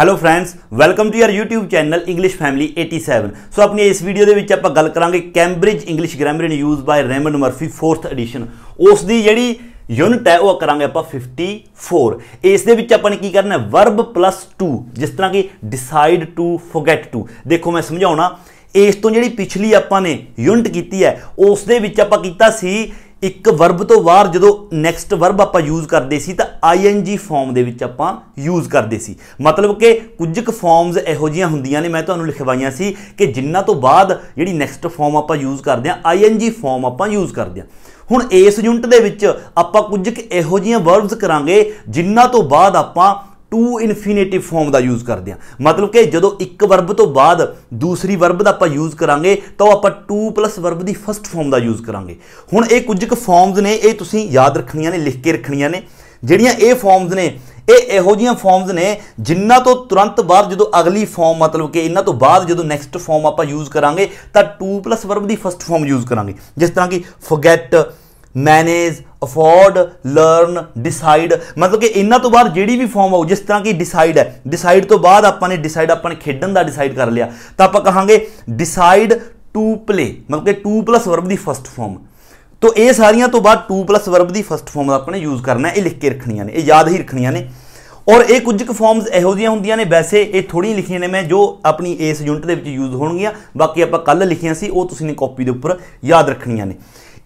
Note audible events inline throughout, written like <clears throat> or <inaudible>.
hello friends welcome to your YouTube channel English family 87 so ਆਪਣੀ ਇਸ video ਦੇ ਵਿੱਚ ਆਪਾਂ ਗੱਲ ਕਰਾਂਗੇ Cambridge English grammar in use by Raymond Murphy 4th edition ਉਸ ਦੀ ਜਿਹੜੀ ਯੂਨਿਟ ਹੈ ਉਹ ਕਰਾਂਗੇ ਆਪਾਂ 54 ਇਸ ਦੇ ਵਿੱਚ ਆਪਾਂ ਨੇ ਕੀ ਕਰਨਾ ਹੈ ਵਰਬ ਪਲੱਸ 2 ਜਿਸ ਤਰ੍ਹਾਂ ਕਿ ਡਿਸਾਈਡ ਟੂ ਫੋਰਗੇਟ ਟੂ ਦੇਖੋ ਮੈਂ ਸਮਝਾਉਣਾ ਇਸ ਤੋਂ ਜਿਹੜੀ ਪਿਛਲੀ ਆਪਾਂ ਨੇ ਯੂਨਿਟ ਕੀਤੀ ਹੈ ਉਸ ਦੇ ਵਿੱਚ ਆਪਾਂ ਕੀਤਾ ਸੀ ਇੱਕ ਵਰਬ ਤੋਂ ਬਾਅਦ ਜਦੋਂ ਨੈਕਸਟ ਵਰਬ ਆਪਾਂ ਯੂਜ਼ ਕਰਦੇ ਸੀ ਤਾਂ ਜੀ ਫਾਰਮ ਦੇ ਵਿੱਚ ਆਪਾਂ ਯੂਜ਼ ਕਰਦੇ ਸੀ ਮਤਲਬ ਕਿ ਕੁਝ ਕੁ ਫਾਰਮਸ ਇਹੋ ਜੀਆਂ ਹੁੰਦੀਆਂ ਨੇ ਮੈਂ ਤੁਹਾਨੂੰ ਲਿਖਵਾਈਆਂ ਸੀ ਕਿ ਜਿੰਨਾ ਤੋਂ ਬਾਅਦ ਜਿਹੜੀ ਨੈਕਸਟ ਫਾਰਮ ਆਪਾਂ ਯੂਜ਼ ਕਰਦੇ ਆ ਜੀ ਫਾਰਮ ਆਪਾਂ ਯੂਜ਼ ਕਰਦੇ ਆ ਹੁਣ ਇਸ ਯੂਨਿਟ ਦੇ ਵਿੱਚ ਆਪਾਂ ਕੁਝ ਕੁ ਇਹੋ ਜੀਆਂ ਵਰਬਸ ਕਰਾਂਗੇ ਜਿੰਨਾ ਤੋਂ ਬਾਅਦ ਆਪਾਂ ਟੂ ਇਨਫਿਨਿਟਿਵ ਫਾਰਮ ਦਾ ਯੂਜ਼ ਕਰਦੇ ਆ ਮਤਲਬ ਕਿ ਜਦੋਂ ਇੱਕ ਵਰਬ ਤੋਂ ਬਾਅਦ ਦੂਸਰੀ ਵਰਬ ਦਾ ਆਪਾਂ ਯੂਜ਼ ਕਰਾਂਗੇ ਤਾਂ ਆਪਾਂ ਟੂ ਪਲੱਸ ਵਰਬ ਦੀ ਫਸਟ ਫਾਰਮ ਦਾ ਯੂਜ਼ ਕਰਾਂਗੇ ਹੁਣ ਇਹ ਕੁਝ ਕੁ ਫਾਰਮਸ ਨੇ ਇਹ ਤੁਸੀਂ ਯਾਦ ਰੱਖਣੀਆਂ ਨੇ ਲਿਖ ਕੇ ਰੱਖਣੀਆਂ ਨੇ ਜਿਹੜੀਆਂ ਇਹ ਫਾਰਮਸ ਨੇ ਇਹ ਇਹੋ ਜੀਆਂ ਫਾਰਮਸ ਨੇ ਜਿੰਨਾ ਤੋਂ ਤੁਰੰਤ ਬਾਅਦ ਜਦੋਂ ਅਗਲੀ ਫਾਰਮ ਮਤਲਬ ਕਿ ਇਹਨਾਂ ਤੋਂ ਬਾਅਦ ਜਦੋਂ ਨੈਕਸਟ ਫਾਰਮ ਆਪਾਂ ਯੂਜ਼ ਕਰਾਂਗੇ ਤਾਂ 2 ਪਲੱਸ ਵਰਬ ਦੀ ਫਸਟ ਫਾਰਮ ਯੂਜ਼ ਕਰਾਂਗੇ ਜਿਸ ਤਰ੍ਹਾਂ ਕਿ forget manage afford learn decide ਮਤਲਬ ਕਿ ਇਹਨਾਂ ਤੋਂ ਬਾਅਦ ਜਿਹੜੀ ਵੀ ਫਾਰਮ ਆਉ ਜਿਸ ਤਰ੍ਹਾਂ ਕਿ ਡਿਸਾਈਡ ਹੈ ਡਿਸਾਈਡ ਤੋਂ ਬਾਅਦ ਆਪਾਂ ਨੇ ਡਿਸਾਈਡ ਆਪਾਂ ਨੇ ਖੇਡਣ ਦਾ ਡਿਸਾਈਡ ਕਰ ਲਿਆ ਤਾਂ ਆਪਾਂ ਕਹਾਂਗੇ ਡਿਸਾਈਡ ਟੂ ਪਲੇ ਮਤਲਬ ਕਿ 2 ਪਲਸ ਵਰਬ ਦੀ ਫਸਟ ਫਾਰਮ ਤੋਂ ਇਹ ਸਾਰੀਆਂ ਤੋਂ ਬਾਅਦ 2 ਪਲਸ ਵਰਬ ਦੀ ਫਸਟ ਫਾਰਮ ਆਪਾਂ ਨੇ ਯੂਜ਼ ਕਰਨਾ ਹੈ ਇਹ ਲਿਖ ਕੇ ਰੱਖਣੀਆਂ ਨੇ ਇਹ ਯਾਦ ਹੀ ਰੱਖਣੀਆਂ ਨੇ ਔਰ ਇਹ ਕੁਝ ਕੁ ਫਾਰਮਸ ਇਹੋ ਜੀਆਂ ਹੁੰਦੀਆਂ ਨੇ ਵੈਸੇ ਇਹ ਥੋੜੀ ਲਿਖੀਆਂ ਨੇ ਮੈਂ ਜੋ ਆਪਣੀ ਇਸ ਯੂਨਿਟ ਦੇ ਵਿੱਚ ਯੂਜ਼ ਹੋਣਗੀਆਂ ਬਾਕੀ ਆਪਾਂ ਕੱਲ ਲਿਖੀਆਂ ਸੀ ਉਹ ਤੁਸੀਂ ਨੇ ਕਾਪੀ ਦੇ ਉੱਪਰ ਯਾਦ ਰੱਖਣੀਆਂ ਨੇ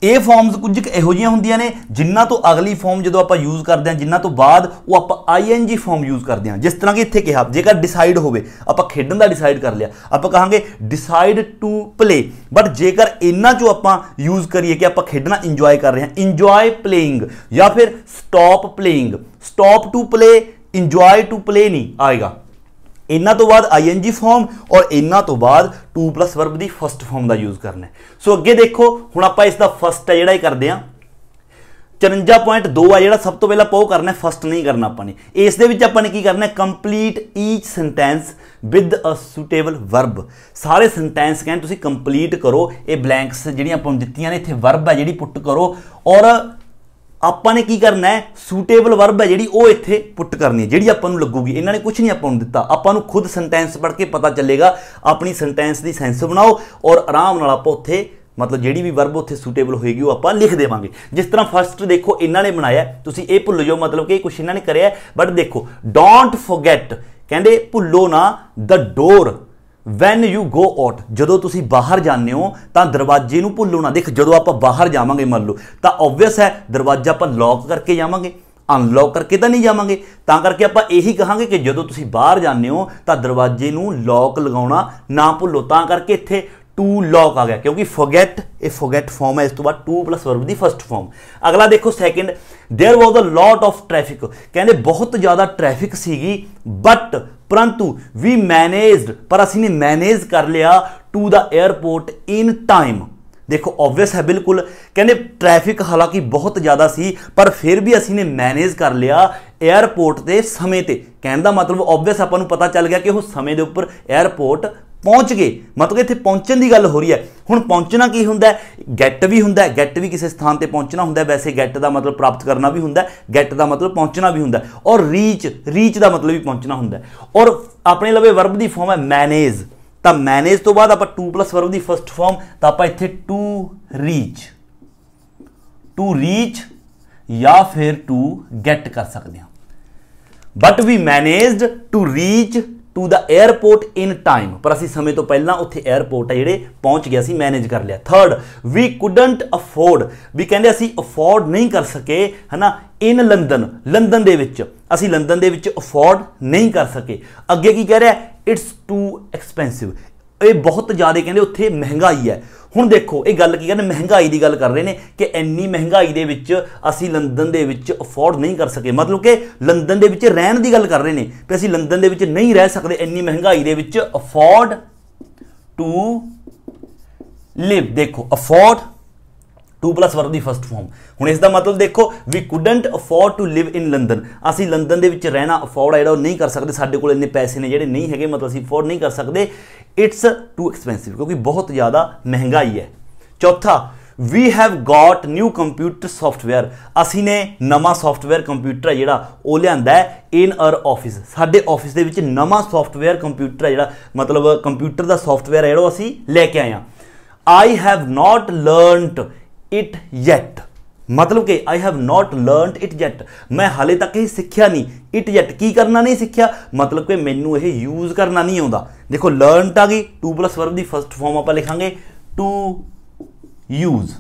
ਇਹ ਫਾਰਮਸ ਕੁਝ ਇੱਕ ਇਹੋ ਜੀਆਂ ਹੁੰਦੀਆਂ ਨੇ ਜਿਨ੍ਹਾਂ ਤੋਂ ਅਗਲੀ ਫਾਰਮ ਜਦੋਂ ਆਪਾਂ ਯੂਜ਼ ਕਰਦੇ ਹਾਂ ਜਿਨ੍ਹਾਂ ਤੋਂ ਬਾਅਦ ਉਹ ਆਪਾਂ ਆਈਐਨਜੀ ਫਾਰਮ ਯੂਜ਼ ਕਰਦੇ ਹਾਂ ਜਿਸ ਤਰ੍ਹਾਂ ਕਿ ਇੱਥੇ ਕਿਹਾ ਜੇਕਰ ਡਿਸਾਈਡ ਹੋਵੇ ਆਪਾਂ ਖੇਡਣ ਦਾ ਡਿਸਾਈਡ ਕਰ ਲਿਆ ਆਪਾਂ ਕਹਾਂਗੇ ਡਿਸਾਈਡ ਟੂ ਪਲੇ ਬਟ ਜੇਕਰ ਇਹਨਾਂ ਚੋਂ ਆਪਾਂ ਯੂਜ਼ ਕਰੀਏ ਕਿ ਆਪਾਂ ਖੇਡਣਾ ਇੰਜੋਏ ਕਰ ਰਹੇ ਹਾਂ ਇੰਜੋਏ ਪਲੇਇੰਗ ਜਾਂ ਫਿਰ stop playing stop to play enjoy to play ਨਹੀਂ ਆਏਗਾ ਇਹਨਾਂ ਤੋਂ ਬਾਅਦ ਆਈਐਨਜੀ ਫਾਰਮ ਔਰ ਇਹਨਾਂ ਤੋਂ ਬਾਅਦ 2 ਪਲੱਸ ਵਰਬ ਦੀ ਫਸਟ ਫਾਰਮ ਦਾ ਯੂਜ਼ ਕਰਨਾ ਸੋ ਅੱਗੇ ਦੇਖੋ ਹੁਣ ਆਪਾਂ ਇਸ ਦਾ ਫਸਟ ਹੈ ਜਿਹੜਾ ਇਹ ਕਰਦੇ ਆ 54.2 ਆ ਜਿਹੜਾ ਸਭ ਤੋਂ ਪਹਿਲਾਂ ਪਾਉ ਕਰਨਾ ਫਸਟ ਨਹੀਂ ਕਰਨਾ ਆਪਾਂ ਨੇ ਇਸ ਦੇ ਵਿੱਚ ਆਪਾਂ ਨੇ ਕੀ ਕਰਨਾ ਹੈ complete each sentence with a suitable verb ਸਾਰੇ ਸੈਂਟੈਂਸ ਕਹਿੰਦੇ ਤੁਸੀਂ ਕੰਪਲੀਟ ਕਰੋ ਇਹ ਬਲੈਂਕਸ ਜਿਹੜੀਆਂ ਆਪਾਂ ਨੂੰ ਦਿੱਤੀਆਂ ਨੇ ਇੱਥੇ ਵਰਬ ਹੈ ਜਿਹੜੀ ਪੁੱਟ ਕਰੋ ਔਰ ਆਪਾਂ ਨੇ ਕੀ ਕਰਨਾ ਹੈ ਸੂਟੇਬਲ ਵਰਬ ਹੈ ਜਿਹੜੀ ਉਹ ਇੱਥੇ ਪੁੱਟ ਕਰਨੀ ਹੈ ਜਿਹੜੀ ਆਪਾਂ ਨੂੰ ਲੱਗੂਗੀ ਇਹਨਾਂ ਨੇ ਕੁਝ ਨਹੀਂ ਆਪਾਂ ਨੂੰ ਦਿੱਤਾ ਆਪਾਂ ਨੂੰ ਖੁਦ ਸੈਂਟੈਂਸ ਪੜ੍ਹ ਕੇ ਪਤਾ ਚੱਲੇਗਾ ਆਪਣੀ ਸੈਂਟੈਂਸ ਦੀ ਸੈਂਸ ਬਣਾਓ ਔਰ ਆਰਾਮ ਨਾਲ ਆਪਾਂ ਉੱਥੇ ਮਤਲਬ ਜਿਹੜੀ ਵੀ ਵਰਬ ਉੱਥੇ ਸੂਟੇਬਲ ਹੋਏਗੀ ਉਹ ਆਪਾਂ ਲਿਖ ਦੇਵਾਂਗੇ ਜਿਸ ਤਰ੍ਹਾਂ ਫਸਟ ਦੇਖੋ ਇਹਨਾਂ ਨੇ ਬਣਾਇਆ ਤੁਸੀਂ ਇਹ ਭੁੱਲ ਜਾਓ ਮਤਲਬ ਕਿ ਇਹ ਕੁਝ ਇਹਨਾਂ ਨੇ ਕਰਿਆ ਬਟ ਦੇਖੋ ਡੋਂਟ ਫੋਰਗੇਟ ਕਹਿੰਦੇ ਭੁੱਲੋ ਨਾ the door when you go out ਜਦੋਂ ਤੁਸੀਂ ਬਾਹਰ ਜਾਂਦੇ ਹੋ ਤਾਂ ਦਰਵਾਜ਼ੇ ਨੂੰ ਭੁੱਲੋ ਨਾ ਦੇਖ ਜਦੋਂ ਆਪਾਂ ਬਾਹਰ ਜਾਵਾਂਗੇ ਮੰਨ ਲਓ ਤਾਂ ਆਬਵੀਅਸ ਹੈ ਦਰਵਾਜ਼ਾ ਆਪਾਂ ਲੌਕ ਕਰਕੇ ਜਾਵਾਂਗੇ ਅਨਲੌਕ ਕਰਕੇ ਤਾਂ ਨਹੀਂ ਜਾਵਾਂਗੇ ਤਾਂ ਕਰਕੇ ਆਪਾਂ ਇਹੀ ਕਹਾਂਗੇ ਕਿ ਜਦੋਂ ਤੁਸੀਂ ਬਾਹਰ ਜਾਂਦੇ ਹੋ ਤਾਂ ਦਰਵਾਜ਼ੇ ਨੂੰ ਲੌਕ ਲਗਾਉਣਾ ਨਾ ਭੁੱਲੋ ਤਾਂ ਕਰਕੇ ਇੱਥੇ ਟੂ ਲੌਕ ਆ ਗਿਆ ਕਿਉਂਕਿ ਫੋਰਗੇਟ ਇਹ ਫੋਰਗੇਟ ਫਾਰਮ ਹੈ ਇਸ ਤੋਂ ਬਾਅਦ ਟੂ ਪਲੱਸ ਵਰਬ ਦੀ ਫਰਸਟ ਫਾਰਮ ਅਗਲਾ ਦੇਖੋ second there was a lot of traffic ਕਹਿੰਦੇ ਬਹੁਤ ਜ਼ਿਆਦਾ ਟ੍ਰੈਫਿਕ ਸੀਗੀ ਬਟ ਪਰੰਤੂ ਵੀ ਮੈਨੇਜਡ ਪਰ ਅਸੀਂ ਨੇ ਮੈਨੇਜ ਕਰ ਲਿਆ to the airport in time ਦੇਖੋ ਆਬਵੀਅਸ ਹੈ ਬਿਲਕੁਲ ਕਹਿੰਦੇ ਟ੍ਰੈਫਿਕ ਹਾਲਾਂਕਿ ਬਹੁਤ ਜ਼ਿਆਦਾ ਸੀ ਪਰ ਫਿਰ ਵੀ ਅਸੀਂ ਨੇ ਮੈਨੇਜ ਕਰ ਲਿਆ 에ਅਰਪੋਰਟ ਦੇ ਸਮੇਂ ਤੇ ਕਹਿਣ ਦਾ ਮਤਲਬ ਆਬਵੀਅਸ ਆਪਾਂ ਨੂੰ ਪਤਾ ਚੱਲ ਗਿਆ ਕਿ ਉਹ ਸਮੇਂ ਦੇ ਉੱਪਰ 에ਅਰਪੋਰਟ ਪਹੁੰਚ ਗਏ ਮਤਲਬ ਇੱਥੇ ਪਹੁੰਚਣ ਦੀ ਗੱਲ ਹੋ ਰਹੀ ਹੈ ਹੁਣ ਪਹੁੰਚਣਾ ਕੀ ਹੁੰਦਾ ਹੈ ਗੈਟ ਵੀ ਹੁੰਦਾ ਹੈ ਗੈਟ ਵੀ ਕਿਸੇ ਸਥਾਨ ਤੇ ਪਹੁੰਚਣਾ ਹੁੰਦਾ ਹੈ ਵੈਸੇ ਗੈਟ ਦਾ ਮਤਲਬ ਪ੍ਰਾਪਤ ਕਰਨਾ ਵੀ ਹੁੰਦਾ ਹੈ ਗੈਟ ਦਾ ਮਤਲਬ ਪਹੁੰਚਣਾ ਵੀ ਹੁੰਦਾ ਔਰ ਰੀਚ ਰੀਚ ਦਾ ਮਤਲਬ ਵੀ ਪਹੁੰਚਣਾ ਹੁੰਦਾ ਹੈ ਔਰ ਆਪਣੇ ਲਵੇ ਵਰਬ ਦੀ ਫਾਰਮ ਹੈ ਮੈਨੇਜ ਤਾਂ ਮੈਨੇਜ ਤੋਂ ਬਾਅਦ ਆਪਾਂ 2 ਪਲੱਸ ਵਰਬ ਦੀ ਫਰਸਟ ਫਾਰਮ ਤਾਂ ਆਪਾਂ ਇੱਥੇ ਟੂ ਰੀਚ ਟੂ ਰੀਚ ਜਾਂ ਫਿਰ ਟੂ ਗੈਟ ਕਰ ਸਕਦੇ ਹਾਂ but we managed to reach to the airport in time ਪਰ ਅਸੀਂ ਸਮੇਂ ਤੋਂ ਪਹਿਲਾਂ ਉੱਥੇ 에어ਪੋਰਟ ਆ ਜਿਹੜੇ ਪਹੁੰਚ ਗਿਆ ਸੀ ਮੈਨੇਜ ਕਰ ਲਿਆ ਥਰਡ ਵੀ ਕੁਡਨਟ ਅਫੋਰਡ ਵੀ ਕਹਿੰਦੇ ਅਸੀਂ ਅਫੋਰਡ ਨਹੀਂ ਕਰ ਸਕੇ ਹਨਾ ਇਨ ਲੰਡਨ ਲੰਡਨ ਦੇ ਵਿੱਚ ਅਸੀਂ ਲੰਡਨ ਦੇ ਵਿੱਚ ਅਫੋਰਡ ਨਹੀਂ ਕਰ ਸਕੇ ਅੱਗੇ ਕੀ ਕਹਿ ਰਿਹਾ ਇਟਸ ਟੂ ਐਕਸਪੈਂਸਿਵ ਇਹ ਬਹੁਤ ਜ਼ਿਆਦਾ ਕਹਿੰਦੇ ਉੱਥੇ ਮਹਿੰਗਾਈ ਹੈ ਹੁਣ ਦੇਖੋ ਇਹ ਗੱਲ ਕੀ ਕਹਿੰਦੇ ਮਹਿੰਗਾਈ ਦੀ ਗੱਲ ਕਰ ਰਹੇ ਨੇ ਕਿ ਇੰਨੀ ਮਹਿੰਗਾਈ ਦੇ ਵਿੱਚ ਅਸੀਂ ਲੰਡਨ ਦੇ ਵਿੱਚ ਅਫੋਰਡ ਨਹੀਂ ਕਰ ਸਕੇ ਮਤਲਬ ਕਿ ਲੰਡਨ ਦੇ ਵਿੱਚ ਰਹਿਣ ਦੀ ਗੱਲ ਕਰ ਰਹੇ ਨੇ ਕਿ ਅਸੀਂ ਲੰਡਨ ਦੇ ਵਿੱਚ ਨਹੀਂ ਰਹਿ ਸਕਦੇ ਇੰਨੀ ਮਹਿੰਗਾਈ ਦੇ ਵਿੱਚ ਅਫੋਰਡ ਟੂ ਲਿਵ ਦੇਖੋ ਅਫੋਰਡ 2 ਵਰਬ ਦੀ ਫਸਟ ਫਾਰਮ ਹੁਣ ਇਸ ਦਾ ਮਤਲਬ ਦੇਖੋ we couldn't afford to live in London ਅਸੀਂ ਲੰਡਨ ਦੇ ਵਿੱਚ ਰਹਿਣਾ ਅਫੋਰਡ ਜਿਹੜਾ ਉਹ ਨਹੀਂ ਕਰ ਸਕਦੇ ਸਾਡੇ ਕੋਲ ਇੰਨੇ ਪੈਸੇ ਨੇ ਜਿਹੜੇ ਨਹੀਂ ਹੈਗੇ ਮਤਲਬ ਅਸੀਂ ਅਫੋਰਡ ਨਹੀਂ ਕਰ ਸਕਦੇ ਇਟਸ ਟੂ ਐਕਸਪੈਂਸਿਵ ਕਿਉਂਕਿ ਬਹੁਤ ਜ਼ਿਆਦਾ ਮਹਿੰਗਾਈ ਹੈ ਚੌਥਾ we have got new computer software ਅਸੀਂ ਨੇ ਨਵਾਂ ਸੌਫਟਵੇਅਰ ਕੰਪਿਊਟਰ ਜਿਹੜਾ ਉਹ ਲਿਆਂਦਾ ਇਨ ਅਰ ਆਫਿਸ ਸਾਡੇ ਆਫਿਸ ਦੇ ਵਿੱਚ ਨਵਾਂ ਸੌਫਟਵੇਅਰ ਕੰਪਿਊਟਰ ਹੈ ਜਿਹੜਾ ਮਤਲਬ ਕੰਪਿਊਟਰ ਦਾ ਸੌਫਟਵੇਅਰ ਹੈ ਜਿਹੜਾ ਅਸੀਂ ਲੈ ਕੇ ਆਏ ਆ I have not learned it yet ਮਤਲਬ ਕਿ I have not learned it yet ਮੈਂ ਹਾਲੇ ਤੱਕ ਇਹ ਸਿੱਖਿਆ ਨਹੀਂ ਇਟ ਜੈਟ ਕੀ ਕਰਨਾ ਨਹੀਂ ਸਿੱਖਿਆ ਮਤਲਬ ਕਿ ਮੈਨੂੰ ਇਹ ਯੂਜ਼ ਕਰਨਾ ਨਹੀਂ ਆਉਂਦਾ ਦੇਖੋ ਲਰਨਡ ਆ ਗਈ 2 ਪਲੱਸ ਵਰਬ ਦੀ ਫਰਸਟ ਫਾਰਮ ਆਪਾਂ ਲਿਖਾਂਗੇ ਟੂ ਯੂਜ਼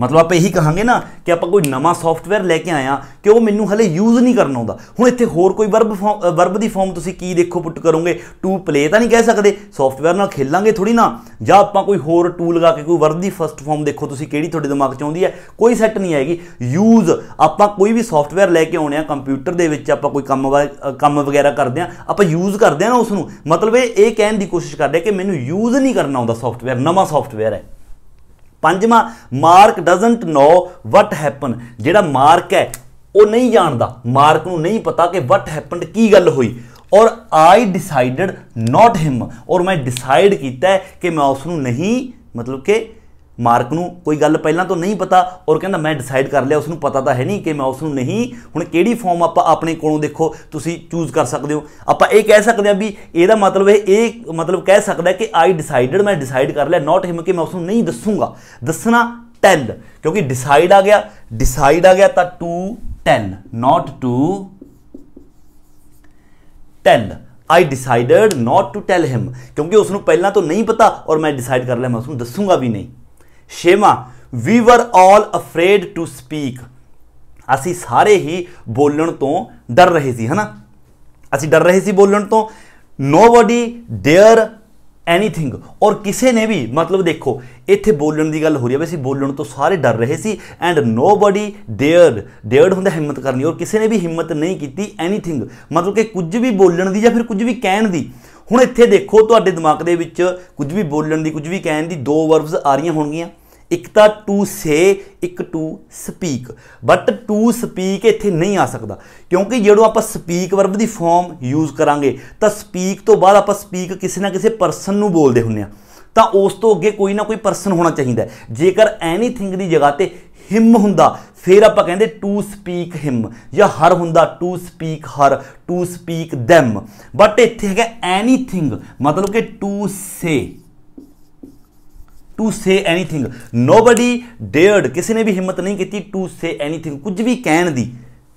ਮਤਲਬ ਆਪਾਂ ਇਹੀ ਕਹਾਂਗੇ ਨਾ ਕਿ ਆਪਾਂ ਕੋਈ ਨਵਾਂ ਸੌਫਟਵੇਅਰ ਲੈ ਕੇ ਆਇਆ ਕਿ ਉਹ ਮੈਨੂੰ ਹਲੇ ਯੂਜ਼ ਨਹੀਂ ਕਰਨਾ ਆਉਂਦਾ ਹੁਣ ਇੱਥੇ ਹੋਰ ਕੋਈ ਵਰਬ ਵਰਬ ਦੀ ਫਾਰਮ ਤੁਸੀਂ ਕੀ ਦੇਖੋ ਪੁੱਟ ਕਰੋਗੇ ਟੂ ਪਲੇ ਤਾਂ ਨਹੀਂ ਕਹਿ ਸਕਦੇ ਸੌਫਟਵੇਅਰ ਨਾਲ ਖੇਲਾਂਗੇ ਥੋੜੀ ਨਾ ਜਾਂ ਆਪਾਂ ਕੋਈ ਹੋਰ ਟੂਲ ਲਗਾ ਕੇ ਕੋਈ ਵਰਬ ਦੀ ਫਰਸਟ ਫਾਰਮ ਦੇਖੋ ਤੁਸੀਂ ਕਿਹੜੀ ਤੁਹਾਡੇ ਦਿਮਾਗ 'ਚ ਆਉਂਦੀ ਹੈ ਕੋਈ ਸੈੱਟ ਨਹੀਂ ਆਏਗੀ ਯੂਜ਼ ਆਪਾਂ ਕੋਈ ਵੀ ਸੌਫਟਵੇਅਰ ਲੈ ਕੇ ਆਉਣੇ ਆ ਕੰਪਿਊਟਰ ਦੇ ਵਿੱਚ ਆਪਾਂ ਕੋਈ ਕੰਮ ਕੰਮ ਵਗੈਰਾ ਕਰਦੇ ਆ ਆਪਾਂ ਯੂਜ਼ ਕਰਦੇ ਆ ਨਾ ਉਸ ਨੂੰ ਮਤਲਬ ਇਹ ਕਹਿਣ ਦੀ ਕੋਸ਼ਿਸ਼ ਕਰਦੇ ਆ ਕਿ ਮੈਨੂੰ ਯੂਜ਼ ਨਹੀਂ ਕਰਨਾ ਆਉਂਦਾ ਸੌਫਟਵੇਅਰ ਨਵਾਂ ਸੌਫਟਵੇਅਰ ਹੈ ਪੰਜਵਾਂ Mark doesn't know what happen ਜਿਹੜਾ ਮਾਰਕ ਹੈ ਉਹ ਨਹੀਂ ਜਾਣਦਾ ਮਾਰਕ ਨੂੰ ਨਹੀਂ ਪਤਾ ਕਿ ਵਟ ਹੈਪਨਡ ਕੀ ਗੱਲ ਹੋਈ ਔਰ ਆਈ ਡਿਸਾਈਡਡ ਨਾਟ ਹਿਮ ਔਰ ਮੈਂ ਡਿਸਾਈਡ ਕੀਤਾ ਕਿ ਮੈਂ ਉਸ ਨੂੰ ਨਹੀਂ ਮਤਲਬ ਕਿ ਮਾਰਕ ਨੂੰ ਕੋਈ ਗੱਲ ਪਹਿਲਾਂ ਤੋਂ ਨਹੀਂ ਪਤਾ ਔਰ ਕਹਿੰਦਾ ਮੈਂ ਡਿਸਾਈਡ ਕਰ ਲਿਆ ਉਸ ਨੂੰ ਪਤਾ ਤਾਂ ਹੈ ਨਹੀਂ ਕਿ ਮੈਂ ਉਸ ਨੂੰ ਨਹੀਂ ਹੁਣ ਕਿਹੜੀ ਫਾਰਮ ਆਪਾਂ ਆਪਣੇ ਕੋਲੋਂ ਦੇਖੋ ਤੁਸੀਂ ਚੂਜ਼ ਕਰ ਸਕਦੇ ਹੋ ਆਪਾਂ ਇਹ ਕਹਿ ਸਕਦੇ ਹਾਂ ਵੀ ਇਹਦਾ ਮਤਲਬ ਇਹ ਇਹ ਮਤਲਬ ਕਹਿ ਸਕਦਾ ਕਿ ਆਈ ਡਿਸਾਈਡਡ ਮੈਂ ਡਿਸਾਈਡ ਕਰ ਲਿਆ ਨਾਟ ਹਿਮ ਕਿ ਮੈਂ ਉਸ ਨੂੰ ਨਹੀਂ ਦੱਸੂਗਾ ਦੱਸਣਾ ਟੈਲ ਕਿਉਂਕਿ ਡਿਸਾਈਡ ਆ ਗਿਆ ਡਿਸਾਈਡ ਆ ਗਿਆ ਤਾਂ to tell not to tell I decided not to tell him ਕਿਉਂਕਿ ਉਸ ਨੂੰ ਪਹਿਲਾਂ ਤੋਂ ਨਹੀਂ ਪਤਾ ਔਰ ਮੈਂ ਡਿਸਾਈਡ ਕਰ ਲਿਆ ਮੈਂ ਉਸ ਨੂੰ ਦੱਸੂਗਾ ਵੀ ਨਹੀਂ ਛੇਵਾਂ ਵੀ ਵਰ ਆਲ ਅਫਰੇਡ ਟੂ ਸਪੀਕ ਅਸੀਂ ਸਾਰੇ ਹੀ ਬੋਲਣ ਤੋਂ ਡਰ ਰਹੇ ਸੀ ਹਨਾ ਅਸੀਂ ਡਰ ਰਹੇ ਸੀ ਬੋਲਣ ਤੋਂ ਨੋਬਡੀ ਡੇਅਰ ਐਨੀਥਿੰਗ ਔਰ ਕਿਸੇ ਨੇ ਵੀ ਮਤਲਬ ਦੇਖੋ ਇੱਥੇ ਬੋਲਣ ਦੀ ਗੱਲ ਹੋ ਰਹੀ ਹੈ ਵੈਸੇ ਬੋਲਣ ਤੋਂ ਸਾਰੇ ਡਰ ਰਹੇ ਸੀ ਐਂਡ ਨੋਬਡੀ ਡੇਅਰ ਡੇਅਰਡ ਹੁੰਦਾ ਹਿੰਮਤ ਕਰਨੀ ਔਰ ਕਿਸੇ ਨੇ ਵੀ ਹਿੰਮਤ ਨਹੀਂ ਕੀਤੀ ਐਨੀਥਿੰਗ ਮਤਲਬ ਕਿ ਕੁਝ ਵੀ ਬੋਲਣ ਦੀ ਜਾਂ ਫਿਰ ਕੁਝ ਵੀ ਕਹਿਣ ਦੀ ਹੁਣ ਇੱਥੇ ਦੇਖੋ ਤੁਹਾਡੇ ਦਿਮਾਗ ਦੇ ਵਿੱਚ ਕੁਝ ਵੀ ਬੋਲਣ ਦੀ ਕੁਝ ਵੀ ਕਹਿਣ ਦੀ ਦੋ ਵਰਬਸ ਆ ਰਹੀਆਂ ਹੋਣਗੀਆਂ ਇੱਕ ਤਾਂ ਟੂ ਸੇ ਇੱਕ to speak but to speak ਇੱਥੇ ਨਹੀਂ ਆ ਸਕਦਾ ਕਿਉਂਕਿ ਜਦੋਂ ਆਪਾਂ ਸਪੀਕ ਵਰਬ ਦੀ ਫਾਰਮ ਯੂਜ਼ ਕਰਾਂਗੇ ਤਾਂ ਸਪੀਕ ਤੋਂ ਬਾਅਦ ਆਪਾਂ ਸਪੀਕ ਕਿਸੇ ਨਾ ਕਿਸੇ ਪਰਸਨ ਨੂੰ ਬੋਲਦੇ ਹੁੰਨੇ ਆ ਤਾਂ ਉਸ ਤੋਂ ਅੱਗੇ ਕੋਈ ਨਾ ਕੋਈ ਪਰਸਨ ਹੋਣਾ ਚਾਹੀਦਾ ਜੇਕਰ ਐਨੀਥਿੰਗ ਦੀ ਜਗ੍ਹਾ ਤੇ ਹਿਮ ਹੁੰਦਾ ਫਿਰ ਆਪਾਂ ਕਹਿੰਦੇ ਟੂ ਸਪੀਕ ਹਿਮ ਜਾਂ ਹਰ ਹੁੰਦਾ to speak her to speak them but ਇੱਥੇ ਹੈਗਾ ਐਨੀਥਿੰਗ ਮਤਲਬ ਕਿ to say to say anything nobody dared ਕਿਸੇ ਨੇ ਵੀ ਹਿੰਮਤ ਨਹੀਂ ਕੀਤੀ ਟੂ ਸੇ ਐਨੀਥਿੰਗ ਕੁਝ ਵੀ ਕਹਿਣ ਦੀ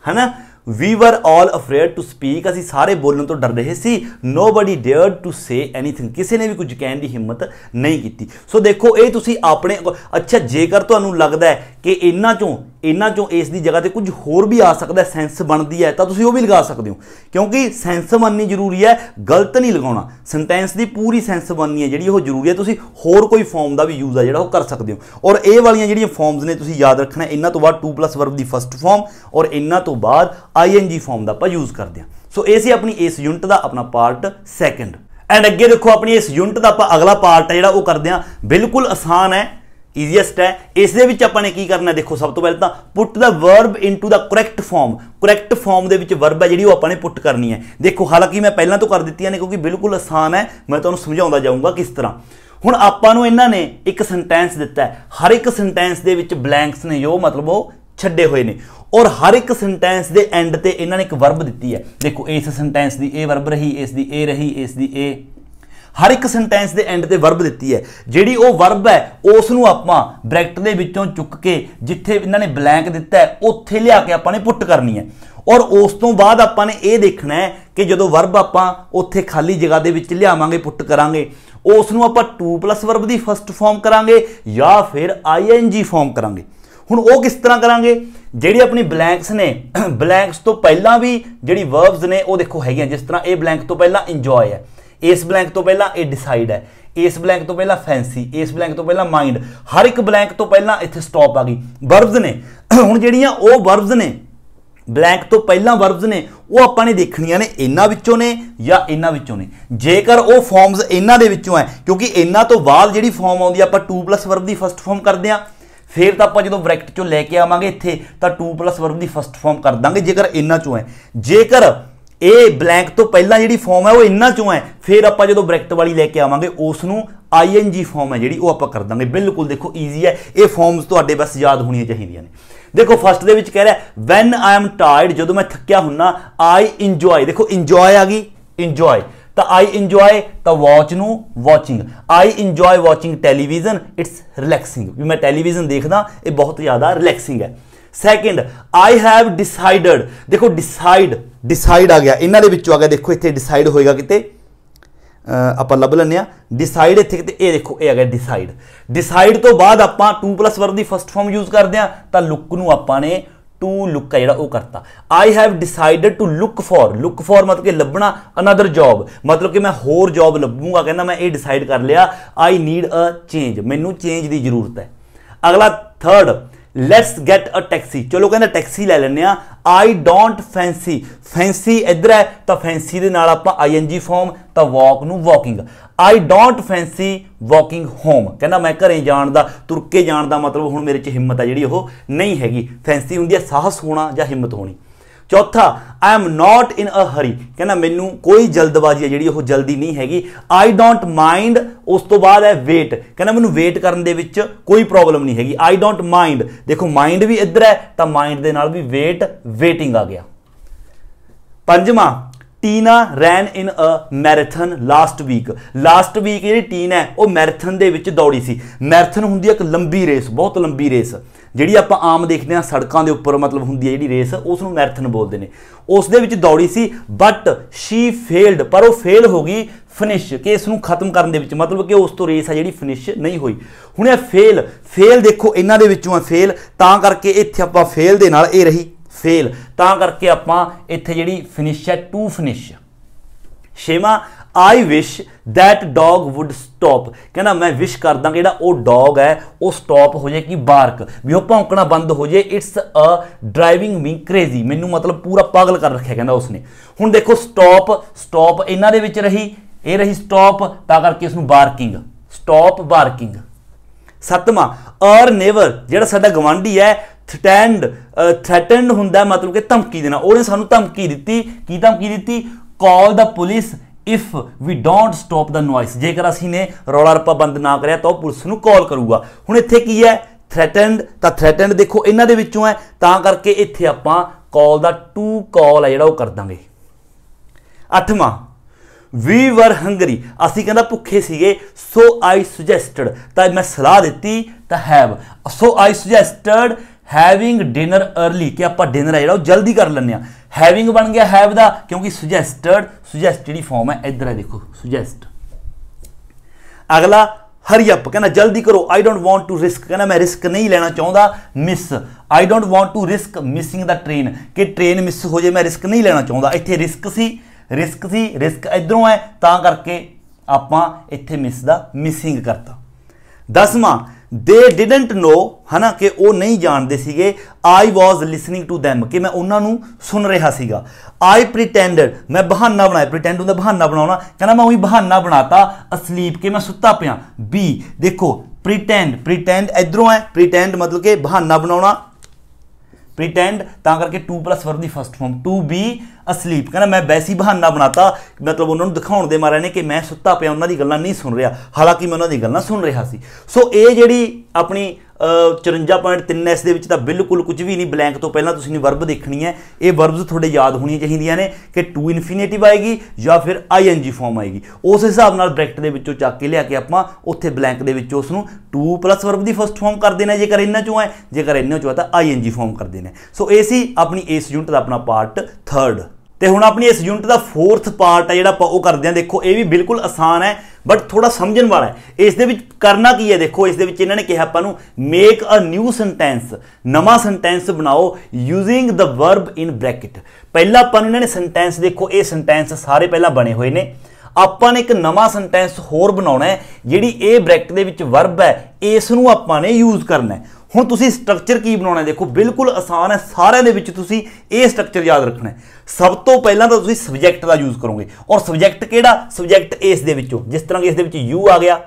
ਹਨਾ ਵੀ ਵਰ ਆਲ ਅਫਰੇਡ ਟੂ ਸਪੀਕ ਅਸੀਂ ਸਾਰੇ ਬੋਲਣ ਤੋਂ ਡਰ ਰਹੇ ਸੀ nobody dared to say anything ਕਿਸੇ ਨੇ ਵੀ ਕੁਝ ਕਹਿਣ ਦੀ ਹਿੰਮਤ ਨਹੀਂ ਕੀਤੀ ਸੋ ਦੇਖੋ ਇਹ ਤੁਸੀਂ ਆਪਣੇ ਅੱਛਾ ਜੇਕਰ ਤੁਹਾਨੂੰ ਲੱਗਦਾ ਹੈ ਕਿ ਇਹਨਾਂ ਚੋਂ ਇਹਨਾਂ ਚੋਂ ਇਸ ਦੀ ਜਗ੍ਹਾ ਤੇ ਕੁਝ ਹੋਰ ਵੀ ਆ ਸਕਦਾ ਸੈਂਸ ਬਣਦੀ ਹੈ ਤਾਂ ਤੁਸੀਂ ਉਹ ਵੀ ਲਗਾ ਸਕਦੇ ਹੋ ਕਿਉਂਕਿ ਸੈਂਸ ਬਣਨੀ ਜ਼ਰੂਰੀ ਹੈ ਗਲਤ ਨਹੀਂ ਲਗਾਉਣਾ ਸੈਂਟੈਂਸ ਦੀ ਪੂਰੀ ਸੈਂਸ ਬਣਨੀ ਹੈ ਜਿਹੜੀ ਉਹ ਜ਼ਰੂਰੀ ਹੈ ਤੁਸੀਂ ਹੋਰ ਕੋਈ ਫਾਰਮ ਦਾ ਵੀ ਯੂਜ਼ ਆ ਜਿਹੜਾ ਉਹ ਕਰ ਸਕਦੇ ਹੋ ਔਰ ਇਹ ਵਾਲੀਆਂ ਜਿਹੜੀਆਂ ਫਾਰਮਸ ਨੇ ਤੁਸੀਂ ਯਾਦ ਰੱਖਣਾ ਇਹਨਾਂ ਤੋਂ ਬਾਅਦ 2 ਵਰਬ ਦੀ ਫਸਟ ਫਾਰਮ ਔਰ ਇਹਨਾਂ ਤੋਂ ਬਾਅਦ ਆਈਐਨਜੀ ਫਾਰਮ ਦਾ ਆਪਾਂ ਯੂਜ਼ ਕਰਦੇ ਹਾਂ ਸੋ ਇਹ ਸੀ ਆਪਣੀ ਇਸ ਯੂਨਿਟ ਦਾ ਆਪਣਾ ਪਾਰਟ ਸੈਕੰਡ ਐਂਡ ਅੱਗੇ ਦੇਖੋ ਆਪਣੀ ਇਸ ਯੂਨਿਟ ਦਾ ਆਪਾਂ ਅਗਲਾ ਪਾਰਟ ਹੈ ਜਿਹੜਾ ਉਹ ਕਰਦੇ ਹਾਂ ਬਿਲਕੁਲ ਆਸਾਨ ਹੈ ਈਜ਼ੀਐਸਟ ਹੈ ਇਸ ਦੇ ਵਿੱਚ ਆਪਾਂ ਨੇ ਕੀ ਕਰਨਾ ਦੇਖੋ ਸਭ ਤੋਂ ਪਹਿਲਾਂ ਤਾਂ put the verb into the correct form correct form ਦੇ ਵਿੱਚ ਵਰਬ ਹੈ ਜਿਹੜੀ ਉਹ ਆਪਾਂ ਨੇ ਪੁੱਟ ਕਰਨੀ ਹੈ ਦੇਖੋ ਹਾਲਾਂਕਿ ਮੈਂ ਪਹਿਲਾਂ ਤੋਂ ਕਰ ਦਿੱਤੀਆਂ ਨੇ ਕਿਉਂਕਿ ਬਿਲਕੁਲ ਆਸਾਨ ਹੈ ਮੈਂ ਤੁਹਾਨੂੰ ਸਮਝਾਉਂਦਾ ਜਾਊਂਗਾ ਕਿਸ ਤਰ੍ਹਾਂ ਹੁਣ ਆਪਾਂ ਨੂੰ ਇਹਨਾਂ ਨੇ ਇੱਕ ਸੈਂਟੈਂਸ ਦਿੱਤਾ ਹੈ ਹਰ ਇੱਕ ਸੈਂਟੈਂਸ ਦੇ ਵਿੱਚ ਬਲੈਂਕਸ ਨੇ ਜੋ ਮਤਲਬ ਉਹ ਛੱਡੇ ਹੋਏ ਨੇ ਔਰ ਹਰ ਇੱਕ ਸੈਂਟੈਂਸ ਦੇ ਐਂਡ ਤੇ ਇਹਨਾਂ ਨੇ ਇੱਕ ਵਰਬ ਦਿੱਤੀ ਹੈ ਦੇਖੋ ਇਸ ਸੈਂਟੈਂਸ ਦੀ ਇਹ ਵਰਬ ਰਹੀ ਇਸ ਦੀ ਇਹ ਰਹੀ ਇਸ ਦੀ ਇਹ ਹਰ ਇੱਕ ਸੈਂਟੈਂਸ ਦੇ ਐਂਡ ਤੇ ਵਰਬ ਦਿੱਤੀ ਹੈ ਜਿਹੜੀ ਉਹ ਵਰਬ ਹੈ ਉਸ ਨੂੰ ਆਪਾਂ ਬ੍ਰੈਕਟ ਦੇ ਵਿੱਚੋਂ ਚੁੱਕ ਕੇ ਜਿੱਥੇ ਇਹਨਾਂ ਨੇ ਬਲੈਂਕ ਦਿੱਤਾ ਹੈ ਉੱਥੇ ਲਿਆ ਕੇ ਆਪਾਂ ਨੇ ਪੁੱਟ ਕਰਨੀ ਹੈ ਔਰ ਉਸ ਤੋਂ ਬਾਅਦ ਆਪਾਂ ਨੇ ਇਹ ਦੇਖਣਾ ਹੈ ਕਿ ਜਦੋਂ ਵਰਬ ਆਪਾਂ ਉੱਥੇ ਖਾਲੀ ਜਗ੍ਹਾ ਦੇ ਵਿੱਚ ਲਿਆਵਾਂਗੇ ਪੁੱਟ ਕਰਾਂਗੇ ਉਸ ਨੂੰ ਆਪਾਂ 2 ਵਰਬ ਦੀ ਫਸਟ ਫਾਰਮ ਕਰਾਂਗੇ ਜਾਂ ਫਿਰ ing ਫਾਰਮ ਕਰਾਂਗੇ ਹੁਣ ਉਹ ਕਿਸ ਤਰ੍ਹਾਂ ਕਰਾਂਗੇ ਜਿਹੜੀ ਆਪਣੀ ਬਲੈਂਕਸ ਨੇ ਬਲੈਂਕਸ <coughs> ਤੋਂ ਪਹਿਲਾਂ ਵੀ ਜਿਹੜੀ ਵਰਬਸ ਨੇ ਉਹ ਦੇਖੋ ਹੈਗੀਆਂ ਜਿਸ ਤਰ੍ਹਾਂ ਇਹ ਬਲੈਂਕ ਤੋਂ ਪਹਿਲਾਂ ਇੰਜੋਏ ਹੈ ਇਸ ਬਲੈਂਕ ਤੋਂ ਪਹਿਲਾਂ ਇਹ ਡਿਸਾਈਡ ਹੈ ਇਸ ਬਲੈਂਕ ਤੋਂ ਪਹਿਲਾਂ ਫੈਂਸੀ ਇਸ ਬਲੈਂਕ ਤੋਂ ਪਹਿਲਾਂ ਮਾਈਂਡ ਹਰ ਇੱਕ ਬਲੈਂਕ ਤੋਂ ਪਹਿਲਾਂ ਇੱਥੇ ਸਟਾਪ ਆ ਗਈ ਵਰਬਸ ਨੇ <clears throat> ਹੁਣ ਜਿਹੜੀਆਂ ਉਹ ਵਰਬਸ ਨੇ ਬਲੈਂਕ ਤੋਂ ਪਹਿਲਾਂ ਵਰਬਸ ਨੇ ਉਹ ਆਪਾਂ ਨੇ ਦੇਖਣੀਆਂ ਨੇ ਇਹਨਾਂ ਵਿੱਚੋਂ ਨੇ ਜਾਂ ਇਹਨਾਂ ਵਿੱਚੋਂ ਨੇ ਜੇਕਰ ਉਹ ਫਾਰਮਸ ਇਹਨਾਂ ਦੇ ਵਿੱਚੋਂ ਆ ਕਿਉਂਕਿ ਇਹਨਾਂ ਤੋਂ ਬਾਅਦ ਜਿਹੜੀ ਫਾਰਮ ਆਉਂਦੀ ਆਪਾਂ 2 ਵਰਬ ਦੀ ਫਸਟ ਫਾਰਮ ਕਰਦੇ ਆ ਫਿਰ ਤਾਂ ਆਪਾਂ ਜਦੋਂ ਬ੍ਰੈਕਟ ਚੋਂ ਲੈ ਕੇ ਆਵਾਂਗੇ ਇੱਥੇ ਤਾਂ 2 ਵਰਬ ਦੀ ਫਸਟ ਫਾਰਮ ਕਰ ਦਾਂਗੇ ਜੇਕਰ ਇਹਨਾਂ ਚੋਂ ਹੈ ਜੇਕਰ ਇਹ ਬਲੈਂਕ ਤੋਂ ਪਹਿਲਾਂ ਜਿਹੜੀ ਫਾਰਮ ਹੈ ਉਹ ਇੰਨਾ ਚੋਂ ਹੈ ਫਿਰ ਆਪਾਂ ਜਦੋਂ ਬ੍ਰੈਕਟ ਵਾਲੀ ਲੈ ਕੇ ਆਵਾਂਗੇ ਉਸ ਨੂੰ ਆਈਐਨਜੀ ਫਾਰਮ ਹੈ ਜਿਹੜੀ ਉਹ ਆਪਾਂ ਕਰ ਦਾਂਗੇ ਬਿਲਕੁਲ ਦੇਖੋ ਈਜ਼ੀ ਹੈ ਇਹ ਫਾਰਮਸ ਤੁਹਾਡੇ ਬਸ ਯਾਦ ਹੋਣੀਆਂ ਚਾਹੀਦੀਆਂ ਨੇ ਦੇਖੋ ਫਸਟ ਦੇ ਵਿੱਚ ਕਹਿ ਰਿਹਾ ਵੈਨ ਆਈ ਐਮ ਟਾਇਰਡ ਜਦੋਂ ਮੈਂ ਥੱਕਿਆ ਹੁੰਨਾ ਆਈ ਇੰਜੋਏ ਦੇਖੋ ਇੰਜੋਏ ਆ ਗਈ ਇੰਜੋਏ ਤਾਂ ਆਈ ਇੰਜੋਏ ਤਾਂ ਵਾਚ ਨੂੰ watching I enjoy watching television it's relaxing ਵੀ ਮੈਂ ਟੈਲੀਵਿਜ਼ਨ ਦੇਖਦਾ ਇਹ ਬਹੁਤ ਜ਼ਿਆਦਾ ਰਿਲੈਕਸਿੰਗ ਹੈ ਸੈਕਿੰਡ ਆਈ ਹੈਵ ਡਿਸਾਈਡਡ ਦੇਖੋ ਡਿਸਾਈਡ ਡਿਸਾਈਡ ਆ ਗਿਆ ਇਹਨਾਂ ਦੇ ਵਿੱਚੋਂ ਆ ਗਿਆ ਦੇਖੋ ਇੱਥੇ ਡਿਸਾਈਡ ਹੋਏਗਾ ਕਿਤੇ ਆਪਾਂ ਲੱਭ ਲੈਣੇ ਆ ਡਿਸਾਈਡ ਇੱਥੇ ਕਿਤੇ ਇਹ ਦੇਖੋ ਇਹ ਆ ਗਿਆ ਡਿਸਾਈਡ ਡਿਸਾਈਡ ਤੋਂ ਬਾਅਦ ਆਪਾਂ 2 ਵਰਬ ਦੀ ਫਸਟ ਫਾਰਮ ਯੂਜ਼ ਕਰਦੇ ਆ ਤਾਂ ਲੁੱਕ ਨੂੰ ਆਪਾਂ ਨੇ ਟੂ ਲੁੱਕ ਆ ਜਿਹੜਾ ਉਹ ਕਰਤਾ I have decided to look for look for ਮਤਲਬ ਕਿ ਲੱਭਣਾ ਅਨਦਰ ਜੌਬ ਮਤਲਬ ਕਿ ਮੈਂ ਹੋਰ ਜੌਬ ਲੱਭੂਗਾ ਕਹਿੰਦਾ ਮੈਂ ਇਹ ਡਿਸਾਈਡ ਕਰ ਲਿਆ ਆਈ ਨੀਡ ਅ ਚੇਂਜ ਮੈਨੂੰ ਚੇਂਜ ਦੀ ਜ਼ਰੂਰਤ ਹੈ ਅਗਲਾ third let's get a taxi ਚਲੋ ਕਹਿੰਦਾ ਟੈਕਸੀ ਲੈ ਲੈਨੇ ਆ ਆਈ ਡੋਨਟ ਫੈਂਸੀ ਫੈਂਸੀ ਇਧਰ ਹੈ ਤਾਂ ਫੈਂਸੀ ਦੇ ਨਾਲ ਆਪਾਂ ਆਈਐਨਜੀ ਫਾਰਮ ਤਾਂ ਵਾਕ ਨੂੰ walking I don't fancy walking home ਕਹਿੰਦਾ ਮੈਂ ਘਰੇ ਜਾਣ ਦਾ ਤੁਰ ਕੇ ਜਾਣ ਦਾ ਮਤਲਬ ਹੁਣ ਮੇਰੇ 'ਚ ਹਿੰਮਤ ਆ ਜਿਹੜੀ ਉਹ ਨਹੀਂ ਹੈਗੀ ਫੈਂਸੀ ਹੁੰਦੀ ਹੈ ਸਾਹਸ ਹੋਣਾ ਜਾਂ ਹਿੰਮਤ ਹੋਣੀ ਚੌਥਾ ਆਈ ਐਮ ਨਾਟ ਇਨ ਅ ਹਰੀ ਕਹਿੰਦਾ ਮੈਨੂੰ ਕੋਈ ਜਲਦਬਾਜ਼ੀ ਹੈ ਜਿਹੜੀ ਉਹ ਜਲਦੀ ਨਹੀਂ ਹੈਗੀ ਆਈ ਡੋਨਟ ਮਾਈਂਡ ਉਸ ਤੋਂ ਬਾਅਦ ਹੈ ਵੇਟ ਕਹਿੰਦਾ ਮੈਨੂੰ ਵੇਟ ਕਰਨ ਦੇ ਵਿੱਚ ਕੋਈ ਪ੍ਰੋਬਲਮ ਨਹੀਂ ਹੈਗੀ ਆਈ ਡੋਨਟ ਮਾਈਂਡ ਦੇਖੋ ਮਾਈਂਡ ਵੀ ਇੱਧਰ ਹੈ ਤਾਂ ਮਾਈਂਡ ਦੇ ਨਾਲ ਵੀ ਵੇਟ ਵੇਟਿੰਗ ਆ ਗਿਆ ਪੰਜਵਾਂ Tina ran in a marathon last week last week ਜਿਹੜੀ ਟੀਨਾ ਹੈ ਉਹ ਮੈਰਾਥਨ ਦੇ ਵਿੱਚ ਦੌੜੀ ਸੀ ਮੈਰਾਥਨ ਹੁੰਦੀ ਹੈ ਇੱਕ ਲੰਬੀ ਰੇਸ ਬਹੁਤ ਲੰਬੀ ਰੇਸ ਜਿਹੜੀ ਆਪਾਂ ਆਮ ਦੇਖਦੇ ਆ ਸੜਕਾਂ ਦੇ ਉੱਪਰ ਮਤਲਬ ਹੁੰਦੀ ਹੈ ਜਿਹੜੀ ਰੇਸ ਉਸ ਨੂੰ ਮੈਰਾਥਨ ਬੋਲਦੇ ਨੇ ਉਸ ਦੇ ਵਿੱਚ ਦੌੜੀ ਸੀ ਬਟ ਸ਼ੀ ਫੇਲਡ ਪਰ ਉਹ ਫੇਲ ਹੋ ਗਈ ਫਿਨਿਸ਼ ਕਿ ਇਸ ਨੂੰ ਖਤਮ ਕਰਨ ਦੇ ਵਿੱਚ ਮਤਲਬ ਕਿ ਉਸ ਤੋਂ ਰੇਸ ਆ ਜਿਹੜੀ ਫਿਨਿਸ਼ ਨਹੀਂ ਹੋਈ ਹੁਣ ਇਹ ਫੇਲ ਫੇਲ ਦੇਖੋ ਇਹਨਾਂ ਦੇ ਵਿੱਚੋਂ ਆ ਫੇਲ ਤਾਂ ਕਰਕੇ ਇੱਥੇ ਆਪਾਂ ਫੇਲ ਦੇ ਨਾਲ ਇਹ ਰਹੀ ਫੇਲ ਤਾਂ ਕਰਕੇ ਆਪਾਂ ਇੱਥੇ ਜਿਹੜੀ ਫਿਨਿਸ਼ ਹੈ ਟੂ ਫਿਨਿਸ਼ ਸ਼ੇਮਾ I wish that dog would stop ਕਹਿੰਦਾ ਮੈਂ ਵਿਸ਼ ਕਰਦਾ ਕਿ ਜਿਹੜਾ ਉਹ ਡੌਗ ਹੈ ਉਹ ਸਟਾਪ ਹੋ ਜਾਏ ਕਿ ਬਾਰਕ ਵੀ ਉਹ ਭੌਂਕਣਾ ਬੰਦ ਹੋ ਜਾਏ it's a driving me crazy ਮੈਨੂੰ ਮਤਲਬ ਪੂਰਾ ਪਾਗਲ ਕਰ ਰੱਖਿਆ ਕਹਿੰਦਾ ਉਸਨੇ ਹੁਣ ਦੇਖੋ ਸਟਾਪ ਸਟਾਪ ਇਹਨਾਂ ਦੇ ਵਿੱਚ ਰਹੀ ਇਹ ਰਹੀ ਸਟਾਪ ਤਾਂ ਕਰਕੇ ਇਸ ਨੂੰ ਬਾਰਕਿੰਗ ਸਟਾਪ ਬਾਰਕਿੰਗ ਸੱਤਵਾਂ ਅਰ ਨੇਵਰ ਜਿਹੜਾ ਸਾਡਾ ਗਵਾਂਢੀ ਹੈ ਥਟੈਂਡ ਥ੍ਰੈਟਨਡ ਹੁੰਦਾ ਮਤਲਬ ਕਿ ਧਮਕੀ ਦੇਣਾ ਉਹਨੇ ਸਾਨੂੰ ਧਮਕੀ ਦਿੱਤੀ ਕੀ ਧਮਕੀ ਦਿੱਤੀ call the police if we don't stop the noise ਜੇਕਰ ਅਸੀਂ ਨੇ ਰੌਲਾ ਰੱਪਾ ਬੰਦ ਨਾ ਕਰਿਆ ਤਾਂ ਉਹ ਪੁਲਿਸ ਨੂੰ ਕਾਲ ਕਰੂਗਾ ਹੁਣ ਇੱਥੇ ਕੀ ਹੈ ਥ੍ਰੈਟਨਡ ਤਾਂ ਥ੍ਰੈਟਨਡ ਦੇਖੋ ਇਹਨਾਂ ਦੇ ਵਿੱਚੋਂ ਹੈ ਤਾਂ ਕਰਕੇ ਇੱਥੇ ਆਪਾਂ ਕਾਲ ਦਾ ਟੂ ਕਾਲ ਹੈ ਜਿਹੜਾ ਉਹ ਕਰ ਦਾਂਗੇ ਅੱਠਵਾਂ ਵੀ ਵਰ ਹੰਗਰੀ ਅਸੀਂ ਕਹਿੰਦਾ ਭੁੱਖੇ ਸੀਗੇ ਸੋ ਆਈ ਸੁਜੈਸਟਡ ਤਾਂ ਮੈਂ ਸਲਾਹ ਦਿੱਤੀ ਤਾਂ have so I suggested having dinner early ਕਿ ਆਪਾਂ ਡਿਨਰ ਹੈ ਜਿਹੜਾ ਉਹ ਜਲਦੀ ਕਰ ਲੈਂਦੇ ਆ ਹੈਵਿੰਗ ਬਣ ਗਿਆ ਹੈਵ ਦਾ ਕਿਉਂਕਿ ਸੁਜੈਸਟਡ ਸੁਜੈਸਟ ਹੀ ਫਾਰਮ ਹੈ ਇਧਰ ਹੈ ਦੇਖੋ ਸੁਜੈਸਟ ਅਗਲਾ ਹਰੀ ਅਪ ਕਹਿੰਦਾ ਜਲਦੀ ਕਰੋ I don't want to risk ਕਹਿੰਦਾ ਮੈਂ ਰਿਸਕ ਨਹੀਂ ਲੈਣਾ ਚਾਹੁੰਦਾ miss I don't want to risk missing the train ਕਿ ਟ੍ਰੇਨ ਮਿਸ ਹੋ ਜੇ ਮੈਂ ਰਿਸਕ ਨਹੀਂ ਲੈਣਾ ਚਾਹੁੰਦਾ ਇੱਥੇ ਰਿਸਕ ਸੀ ਰਿਸਕ ਸੀ ਰਿਸਕ ਇਧਰੋਂ ਹੈ ਤਾਂ ਕਰਕੇ ਆਪਾਂ ਇੱਥੇ ਮਿਸ ਦਾ ਮਿਸਿੰਗ ਕਰਤਾ ਦਸਵਾਂ ਦੇ ਡਿਡਨਟ ਨੋ ਹਨਾ ਕਿ ਉਹ ਨਹੀਂ ਜਾਣਦੇ ਸੀਗੇ I was listening to them ਕਿ ਮੈਂ ਉਹਨਾਂ ਨੂੰ ਸੁਣ ਰਿਹਾ ਸੀਗਾ ਆਈ ਪ੍ਰੀਟੈਂਡਡ ਮੈਂ ਬਹਾਨਾ ਬਣਾਇਆ ਪ੍ਰੀਟੈਂਡ ਹੁੰਦਾ ਬਹਾਨਾ ਬਣਾਉਣਾ ਕਹਿੰਦਾ ਮੈਂ ਉਹੀ ਬਹਾਨਾ ਬਣਾਤਾ ਅਸਲੀਪ ਕਿ ਮੈਂ ਸੁੱਤਾ ਪਿਆ ਬੀ ਦੇਖੋ ਪ੍ਰੀਟੈਂਡ ਪ੍ਰੀਟੈਂਡ ਇਧਰੋਂ ਹੈ ਪ੍ਰੀਟੈਂਡ ਮਤਲਬ ਕਿ ਬਹਾਨਾ ਬਣਾਉਣਾ ਪ੍ਰੀਟੈਂਡ ਤਾਂ ਕਰਕੇ 2 ਵਰਬ ਦੀ ਫਰਸਟ ਫਾਰਮ 2 ਬੀ ਅਸਲੀਪ ਕਹਿੰਦਾ ਮੈਂ ਵੈਸੀ ਬਹਾਨਾ ਬਣਾਤਾ ਮਤਲਬ ਉਹਨਾਂ ਨੂੰ ਦਿਖਾਉਣ ਦੇ ਮਾਰੇ ਨੇ ਕਿ ਮੈਂ ਸੁੱਤਾ ਪਿਆ ਉਹਨਾਂ ਦੀ ਗੱਲਾਂ ਨਹੀਂ ਸੁਣ ਰਿਹਾ ਹਾਲਾਂਕਿ ਮੈਂ ਉਹਨਾਂ ਦੀ ਗੱਲਾਂ ਸੁਣ ਰਿਹਾ ਸੀ ਸੋ ਇਹ ਜਿਹੜੀ ਆਪਣੀ 54.3 ਐਸ ਦੇ ਵਿੱਚ ਤਾਂ ਬਿਲਕੁਲ ਕੁਝ ਵੀ ਨਹੀਂ ਬਲੈਂਕ ਤੋਂ ਪਹਿਲਾਂ ਤੁਸੀਂ ਨੂੰ ਵਰਬ ਦੇਖਣੀ ਹੈ ਇਹ ਵਰਬਸ ਤੁਹਾਡੇ ਯਾਦ ਹੋਣੀਆਂ ਚਾਹੀਦੀਆਂ ਨੇ ਕਿ ਟੂ ਇਨਫਿਨਿਟਿਵ ਆਏਗੀ ਜਾਂ ਫਿਰ ਆਈਐਨਜੀ ਫਾਰਮ ਆਏਗੀ ਉਸ ਹਿਸਾਬ ਨਾਲ ਬ੍ਰੈਕਟ ਦੇ ਵਿੱਚੋਂ ਚੱਕ ਕੇ ਲਿਆ ਕੇ ਆਪਾਂ ਉੱਥੇ ਬਲੈਂਕ ਦੇ ਵਿੱਚ ਉਸ ਨੂੰ ਟੂ ਪਲੱਸ ਵਰਬ ਦੀ ਫਸਟ ਫਾਰਮ ਕਰ ਦੇਣਾ ਜੇਕਰ ਇਹਨਾਂ ਚੋਂ ਹੈ ਜੇਕਰ ਇਹਨਾਂ ਚੋਂ ਹੈ ਤਾਂ ਆਈਐਨਜੀ ਫਾਰਮ ਕਰ ਦੇਣਾ ਸੋ ਇਹ ਸੀ ਆਪਣੀ ਇਸ ਯੂਨਿਟ ਦਾ ਆਪਣਾ ਪਾਰਟ 3 ਤੇ ਹੁਣ ਆਪਣੀ ਇਸ ਯੂਨਿਟ ਦਾ 4th ਪਾਰਟ ਹੈ ਜਿਹੜਾ ਆਪਾਂ ਉਹ ਕਰਦੇ ਆਂ ਦੇਖੋ ਇਹ ਵੀ ਬਿਲਕੁਲ ਆਸਾਨ ਹੈ ਬਟ ਥੋੜਾ ਸਮਝਣ ਵਾਲਾ ਹੈ ਇਸ ਦੇ ਵਿੱਚ ਕਰਨਾ ਕੀ ਹੈ ਦੇਖੋ ਇਸ ਦੇ ਵਿੱਚ ਇਹਨਾਂ ਨੇ ਕਿਹਾ ਆਪਾਂ ਨੂੰ ਮੇਕ ਅ ਨਿਊ ਸੈਂਟੈਂਸ ਨਵਾਂ ਸੈਂਟੈਂਸ ਬਣਾਓ ਯੂজিং ਦ ਵਰਬ ਇਨ ਬ੍ਰੈਕਟ ਪਹਿਲਾਂ ਆਪਾਂ ਨੂੰ ਇਹਨਾਂ ਨੇ ਸੈਂਟੈਂਸ ਦੇਖੋ ਇਹ ਸੈਂਟੈਂਸ ਸਾਰੇ ਪਹਿਲਾਂ ਬਣੇ ਹੋਏ ਨੇ ਆਪਾਂ ਨੇ ਇੱਕ ਨਵਾਂ ਸੈਂਟੈਂਸ ਹੋਰ ਬਣਾਉਣਾ ਹੈ ਜਿਹੜੀ ਇਹ ਬ੍ਰੈਕਟ ਦੇ ਵਿੱਚ ਵਰਬ ਹੈ ਇਸ ਨੂੰ ਆਪਾਂ ਨੇ ਯੂਜ਼ ਕਰਨਾ ਹੈ ਹੁਣ ਤੁਸੀਂ ਸਟਰਕਚਰ ਕੀ ਬਣਾਉਣਾ ਹੈ ਦੇਖੋ ਬਿਲਕੁਲ ਆਸਾਨ ਹੈ ਸਾਰਿਆਂ ਦੇ ਵਿੱਚ ਤੁਸੀਂ ਇਹ ਸਟਰਕਚਰ ਯਾਦ ਰੱਖਣਾ ਹੈ ਸਭ ਤੋਂ ਪਹਿਲਾਂ ਤਾਂ ਤੁਸੀਂ ਸਬਜੈਕਟ ਦਾ ਯੂਜ਼ ਕਰੋਗੇ ਔਰ ਸਬਜੈਕਟ ਕਿਹੜਾ ਸਬਜੈਕਟ ਇਸ ਦੇ ਵਿੱਚੋਂ ਜਿਸ ਤਰ੍ਹਾਂ ਕਿ ਇਸ ਦੇ ਵਿੱਚ ਯੂ ਆ ਗਿਆ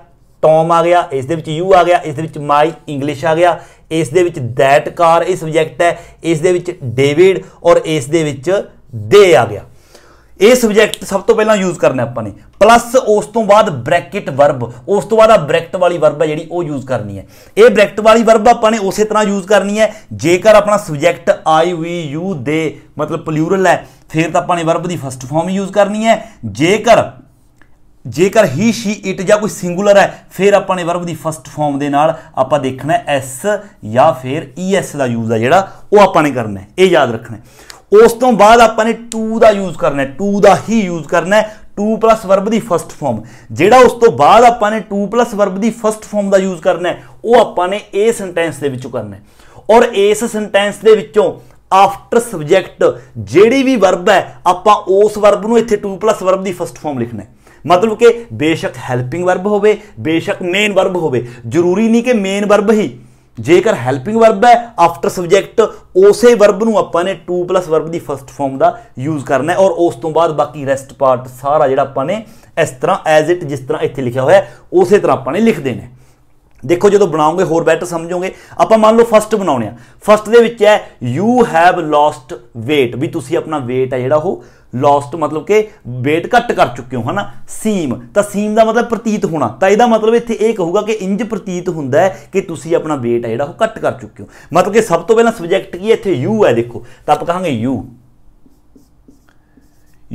ਟੌਮ ਆ ਗਿਆ ਇਸ ਦੇ ਵਿੱਚ ਯੂ ਆ ਗਿਆ ਇਸ ਦੇ ਵਿੱਚ ਮਾਈ ਇੰਗਲਿਸ਼ ਆ ਗਿਆ ਇਸ ਦੇ ਵਿੱਚ ਦੈਟ ਕਾਰ ਇਹ ਸਬਜੈਕਟ ਹੈ ਇਸ ਦੇ ਵਿੱਚ ਡੇਵਿਡ ਔਰ ਇਸ ਦੇ ਵਿੱਚ ਦੇ ਆ ਗਿਆ ਇਹ ਸਬਜੈਕਟ ਸਭ ਤੋਂ ਪਹਿਲਾਂ ਯੂਜ਼ ਕਰਨਾ ਆਪਾਂ ਨੇ ਪਲੱਸ ਉਸ ਤੋਂ ਬਾਅਦ ਬ੍ਰੈਕਟ ਵਰਬ ਉਸ ਤੋਂ ਬਾਅਦ ਆ ਬ੍ਰੈਕਟ ਵਾਲੀ ਵਰਬ ਹੈ ਜਿਹੜੀ ਉਹ ਯੂਜ਼ ਕਰਨੀ ਹੈ ਇਹ ਬ੍ਰੈਕਟ ਵਾਲੀ ਵਰਬ ਆਪਾਂ ਨੇ ਉਸੇ ਤਰ੍ਹਾਂ ਯੂਜ਼ ਕਰਨੀ ਹੈ ਜੇਕਰ ਆਪਣਾ ਸਬਜੈਕਟ ਆਈ ਵੀ ਯੂ ਦੇ ਮਤਲਬ ਪਲੂਰਲ ਹੈ ਫਿਰ ਤਾਂ ਆਪਾਂ ਨੇ ਵਰਬ ਦੀ ਫਸਟ ਫਾਰਮ ਯੂਜ਼ ਕਰਨੀ ਹੈ ਜੇਕਰ ਜੇਕਰ ਹੀ ਸ਼ੀ ਇਟ ਜਾਂ ਕੋਈ ਸਿੰਗੂਲਰ ਹੈ ਫਿਰ ਆਪਾਂ ਨੇ ਵਰਬ ਦੀ ਫਸਟ ਫਾਰਮ ਦੇ ਨਾਲ ਆਪਾਂ ਦੇਖਣਾ ਐਸ ਜਾਂ ਫਿਰ ਈਐਸ e ਦਾ ਯੂਜ਼ ਹੈ ਜਿਹੜਾ ਉਹ ਆਪਾਂ ਨੇ ਕਰਨਾ ਹੈ ਇਹ ਯਾਦ ਰੱਖਣਾ ਹੈ ਉਸ ਤੋਂ ਬਾਅਦ ਆਪਾਂ ਨੇ ਟੂ ਦਾ ਯੂਜ਼ ਕਰਨਾ ਹੈ ਟੂ ਦਾ ਹੀ ਯੂਜ਼ ਕਰਨਾ ਹੈ 2 ਵਰਬ ਦੀ ਫਸਟ ਫਾਰਮ ਜਿਹੜਾ ਉਸ ਤੋਂ ਬਾਅਦ ਆਪਾਂ ਨੇ 2 ਵਰਬ ਦੀ ਫਸਟ ਫਾਰਮ ਦਾ ਯੂਜ਼ ਕਰਨਾ ਹੈ ਉਹ ਆਪਾਂ ਨੇ ਇਹ ਸੈਂਟੈਂਸ ਦੇ ਵਿੱਚੋਂ ਕਰਨਾ ਹੈ ਔਰ ਇਸ ਸੈਂਟੈਂਸ ਦੇ ਵਿੱਚੋਂ ਆਫਟਰ ਸਬਜੈਕਟ ਜਿਹੜੀ ਵੀ ਵਰਬ ਹੈ ਆਪਾਂ ਉਸ ਵਰਬ ਨੂੰ ਇੱਥੇ 2 ਵਰਬ ਦੀ ਫਸਟ ਫਾਰਮ ਲਿਖਣਾ ਹੈ ਮਤਲਬ ਕਿ ਬੇਸ਼ੱਕ ਹੈਲਪਿੰਗ ਵਰਬ ਹੋਵੇ ਬੇਸ਼ੱਕ ਮੇਨ ਵਰਬ ਹੋਵੇ ਜ਼ਰੂਰੀ ਨਹੀਂ ਕਿ ਮੇਨ ਵਰਬ ਹੀ ਜੇਕਰ ਹੈਲਪਿੰਗ ਵਰਬ ਹੈ ਆਫਟਰ ਸਬਜੈਕਟ ਉਸੇ ਵਰਬ ਨੂੰ ਆਪਾਂ ਨੇ 2 ਪਲੱਸ ਵਰਬ ਦੀ ਫਰਸਟ ਫਾਰਮ ਦਾ ਯੂਜ਼ ਕਰਨਾ ਹੈ ਔਰ ਉਸ ਤੋਂ ਬਾਅਦ ਬਾਕੀ ਰੈਸਟ ਪਾਰਟ ਸਾਰਾ ਜਿਹੜਾ ਆਪਾਂ ਨੇ ਇਸ ਤਰ੍ਹਾਂ ਐਜ਼ ਇਟ ਜਿਸ ਤਰ੍ਹਾਂ ਇੱਥੇ ਲਿਖਿਆ ਹੋਇਆ ਉਸੇ ਤਰ੍ਹਾਂ ਆਪਾਂ ਨੇ ਲਿਖ ਦੇਣਾ ਦੇਖੋ ਜਦੋਂ ਬਣਾਉਂਗੇ ਹੋਰ ਬੈਟਰ ਸਮਝੋਗੇ ਆਪਾਂ ਮੰਨ ਲਓ ਫਸਟ ਬਣਾਉਣੇ ਆ ਫਸਟ ਦੇ ਵਿੱਚ ਹੈ ਯੂ ਹੈਵ ਲੋਸਟ weight ਵੀ ਤੁਸੀਂ ਆਪਣਾ weight ਹੈ ਜਿਹੜਾ ਉਹ ਲੌਸਟ ਮਤਲਬ ਕਿ weight ਘੱਟ ਕਰ ਚੁੱਕੇ ਹੋ ਹਨਾ ਸੀਮ ਤਾਂ ਸੀਮ ਦਾ ਮਤਲਬ ਪ੍ਰਤੀਤ ਹੋਣਾ ਤਾਂ ਇਹਦਾ ਮਤਲਬ ਇੱਥੇ ਇਹ ਕਹੂਗਾ ਕਿ ਇੰਜ ਪ੍ਰਤੀਤ ਹੁੰਦਾ ਹੈ ਕਿ ਤੁਸੀਂ ਆਪਣਾ weight ਹੈ ਜਿਹੜਾ ਉਹ ਘੱਟ ਕਰ ਚੁੱਕੇ ਹੋ ਮਤਲਬ ਕਿ ਸਭ ਤੋਂ ਪਹਿਲਾਂ ਸਬਜੈਕਟ ਕੀ ਇੱਥੇ ਯੂ ਹੈ ਦੇਖੋ ਤਾਂ ਆਪਾਂ ਕਹਾਂਗੇ ਯੂ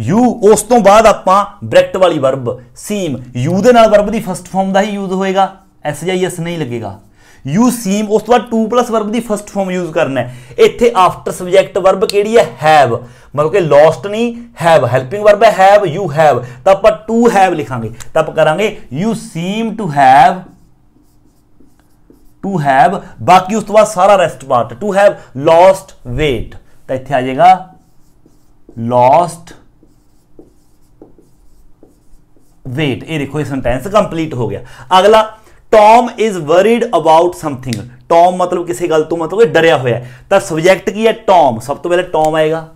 ਯੂ ਉਸ ਤੋਂ ਬਾਅਦ ਆਪਾਂ ਬ੍ਰੈਕਟ ਵਾਲੀ ਵਰਬ ਸੀਮ ਯੂ ਦੇ ਨਾਲ ਵਰਬ ਦੀ ਫਸਟ ਫਾਰਮ ਦਾ ਹੀ ਯੂਜ਼ ਹੋਏਗਾ ਐਸ ਜਾਂ ਐਸ ਨਹੀਂ ਲੱਗੇਗਾ ਯੂ ਸੀਮ ਉਸ ਤੋਂ ਬਾਅਦ 2 ਪਲੱਸ ਵਰਬ ਦੀ ਫਸਟ ਫਾਰਮ ਯੂਜ਼ ਕਰਨਾ ਹੈ ਇੱਥੇ ਆਫਟਰ ਸਬਜੈਕਟ ਵਰਬ ਕਿਹੜੀ ਹੈ ਹੈਵ ਮਤਲਬ ਕਿ ਲੌਸਟ ਨਹੀਂ ਹੈਵ ਹੈਲਪਿੰਗ ਵਰਬ ਹੈ ਹੈਵ ਯੂ ਹੈਵ ਤਾਂ ਆਪਾਂ ਟੂ ਹੈਵ ਲਿਖਾਂਗੇ ਤਾਂ ਆਪਾਂ ਕਰਾਂਗੇ you seem to have to have ਬਾਕੀ ਉਸ ਤੋਂ ਬਾਅਦ ਸਾਰਾ rest part to have lost weight ਤਾਂ ਇੱਥੇ ਆ ਜਾਏਗਾ ਲੌਸਟ weight ਇਹ ਦੇਖੋ ਇਹ ਸੈਂਟੈਂਸ ਕੰਪਲੀਟ ਹੋ ਗਿਆ ਅਗਲਾ Tom is worried about something Tom ਮਤਲਬ ਕਿਸੇ ਗੱਲ ਤੋਂ ਮਤਲਬ ਕਿ ਡਰਿਆ ਹੋਇਆ ਹੈ ਤਾਂ ਸਬਜੈਕਟ ਕੀ ਹੈ ਟੌਮ ਸਭ ਤੋਂ ਪਹਿਲੇ ਟੌਮ ਆਏਗਾ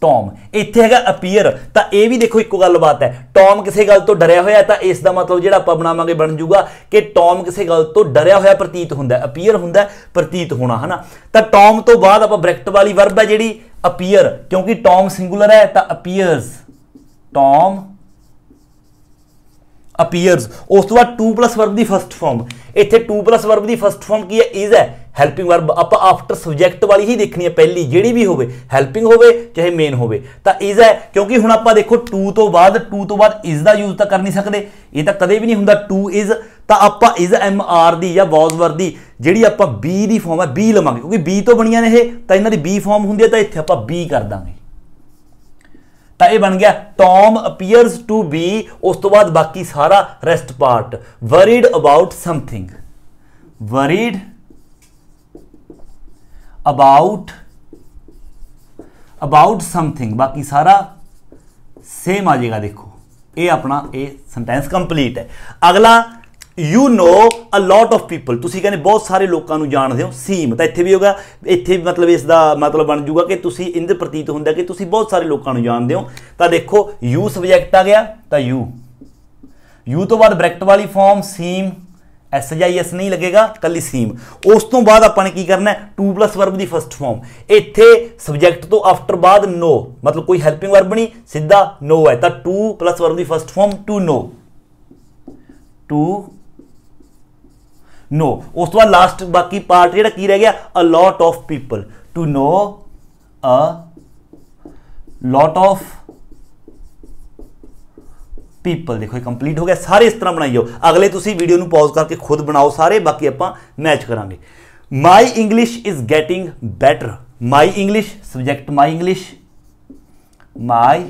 ਟੌਮ ਇੱਥੇ ਹੈਗਾ ਅਪੀਅਰ ਤਾਂ ਇਹ ਵੀ ਦੇਖੋ ਇੱਕੋ ਗੱਲ ਬਾਤ ਹੈ ਟੌਮ ਕਿਸੇ ਗੱਲ ਤੋਂ ਡਰਿਆ ਹੋਇਆ ਤਾਂ ਇਸ ਦਾ ਮਤਲਬ ਜਿਹੜਾ ਆਪਾਂ ਬਣਾਵਾਂਗੇ ਬਣ ਜਾਊਗਾ ਕਿ ਟੌਮ ਕਿਸੇ ਗੱਲ ਤੋਂ ਡਰਿਆ ਹੋਇਆ ਪ੍ਰਤੀਤ ਹੁੰਦਾ ਅਪੀਅਰ ਹੁੰਦਾ ਪ੍ਰਤੀਤ ਹੋਣਾ ਹਨਾ ਤਾਂ ਟੌਮ ਤੋਂ ਬਾਅਦ ਆਪਾਂ ਬ੍ਰੈਕਟ ਵਾਲੀ ਵਰਬ ਹੈ ਜਿਹੜੀ ਅਪੀਅਰ ਕਿਉਂਕਿ ਟੌਮ ਸਿੰਗੂਲਰ ਹੈ ਤਾਂ ਅਪੀਅਰਸ ਟੌਮ ਅਪੀਅਰਸ ਉਸ ਤੋਂ ਬਾਅਦ 2 ਪਲੱਸ ਵਰਬ ਦੀ ਫਸਟ ਫਾਰਮ ਇੱਥੇ 2 ਪਲੱਸ ਵਰਬ ਦੀ ਫਸਟ ਫਾਰਮ ਕੀ ਹੈ ਇਜ਼ ਹੈ ਹੈਲਪਿੰਗ ਵਰਬ ਆਪਾਂ ਆਫਟਰ ਸਬਜੈਕਟ ਵਾਲੀ ਹੀ ਦੇਖਣੀ ਹੈ ਪਹਿਲੀ ਜਿਹੜੀ ਵੀ ਹੋਵੇ ਹੈਲਪਿੰਗ ਹੋਵੇ ਚਾਹੇ ਮੇਨ ਹੋਵੇ ਤਾਂ ਇਜ਼ ਹੈ ਕਿਉਂਕਿ ਹੁਣ ਆਪਾਂ ਦੇਖੋ 2 ਤੋਂ ਬਾਅਦ 2 ਤੋਂ ਬਾਅਦ ਇਜ਼ ਦਾ ਯੂਜ਼ ਤਾਂ ਕਰ ਨਹੀਂ ਸਕਦੇ ਇਹ ਤਾਂ ਕਦੇ ਵੀ ਨਹੀਂ ਹੁੰਦਾ 2 ਇਜ਼ ਤਾਂ ਆਪਾਂ ਇਜ਼ ਐਮ ਆਰ ਦੀ ਜਾਂ ਵਰਬ ਦੀ ਜਿਹੜੀ ਆਪਾਂ ਬੀ ਦੀ ਫਾਰਮ ਹੈ ਬੀ ਲਵਾਂਗੇ ਕਿਉਂਕਿ ਬੀ ਤੋਂ ਬਣੀਆਂ ਨੇ ਇਹ ਤਾਂ ਇਹਨਾਂ ਦੀ ਬੀ ਫਾਰਮ ਹੁੰਦੀ ਹੈ ਤਾਂ ਇੱਥੇ ਆਪਾਂ ਬੀ ਕਰ ਦਾਂਗੇ तो यह बन गया टॉम अपीयरस टू बी उस तो बाद बाकी सारा rest part worried about something worried about about something बाकी सारा सेम आ जाएगा देखो ये अपना ये सेंटेंस कंप्लीट है अगला you know a lot of people ਤੁਸੀਂ ਕਹਿੰਦੇ ਬਹੁਤ ਸਾਰੇ ਲੋਕਾਂ ਨੂੰ ਜਾਣਦੇ ਹੋ ਸੀਮ ਤਾਂ ਇੱਥੇ ਵੀ ਹੋਗਾ ਇੱਥੇ ਵੀ ਮਤਲਬ ਇਸ ਦਾ ਮਤਲਬ ਬਣ ਜੂਗਾ ਕਿ ਤੁਸੀਂ ਇੰਦ ਪ੍ਰਤੀਤ ਹੁੰਦਾ ਕਿ ਤੁਸੀਂ ਬਹੁਤ ਸਾਰੇ ਲੋਕਾਂ ਨੂੰ ਜਾਣਦੇ ਹੋ ਤਾਂ ਦੇਖੋ ਯੂ ਸਬਜੈਕਟ ਆ ਗਿਆ ਤਾਂ ਯੂ ਯੂ ਤੋਂ ਬਾਅਦ ਬ੍ਰੈਕਟ ਵਾਲੀ ਫਾਰਮ ਸੀਮ ਐਸ ਜਾਂ ਐਸ ਨਹੀਂ ਲੱਗੇਗਾ ਕੱਲੀ ਸੀਮ ਉਸ ਤੋਂ ਬਾਅਦ ਆਪਾਂ ਨੇ ਕੀ ਕਰਨਾ ਹੈ 2 ਪਲੱਸ ਵਰਬ ਦੀ ਫਰਸਟ ਫਾਰਮ ਇੱਥੇ ਸਬਜੈਕਟ ਤੋਂ ਆਫਟਰ ਬਾਅਦ ਨੋ ਮਤਲਬ ਕੋਈ ਹੈਲਪਿੰਗ ਵਰਬ ਨਹੀਂ ਸਿੱਧਾ ਨੋ ਹੈ ਤਾਂ 2 ਪਲੱਸ ਵਰਬ ਦੀ first form to know to know ਉਸ ਤੋਂ ਬਾਅਦ ਲਾਸਟ ਬਾਕੀ ਪਾਰਟ ਜਿਹੜਾ ਕੀ ਰਹਿ ਗਿਆ a lot of people to know a lot of people ਦੇਖੋ ਇਹ ਕੰਪਲੀਟ ਹੋ ਗਿਆ ਸਾਰੇ ਇਸ ਤਰ੍ਹਾਂ ਬਣਾਈਓ ਅਗਲੇ ਤੁਸੀਂ ਵੀਡੀਓ ਨੂੰ ਪਾਜ਼ ਕਰਕੇ ਖੁਦ ਬਣਾਓ ਸਾਰੇ ਬਾਕੀ ਆਪਾਂ ਮੈਚ ਕਰਾਂਗੇ my English is getting better my English subject my English my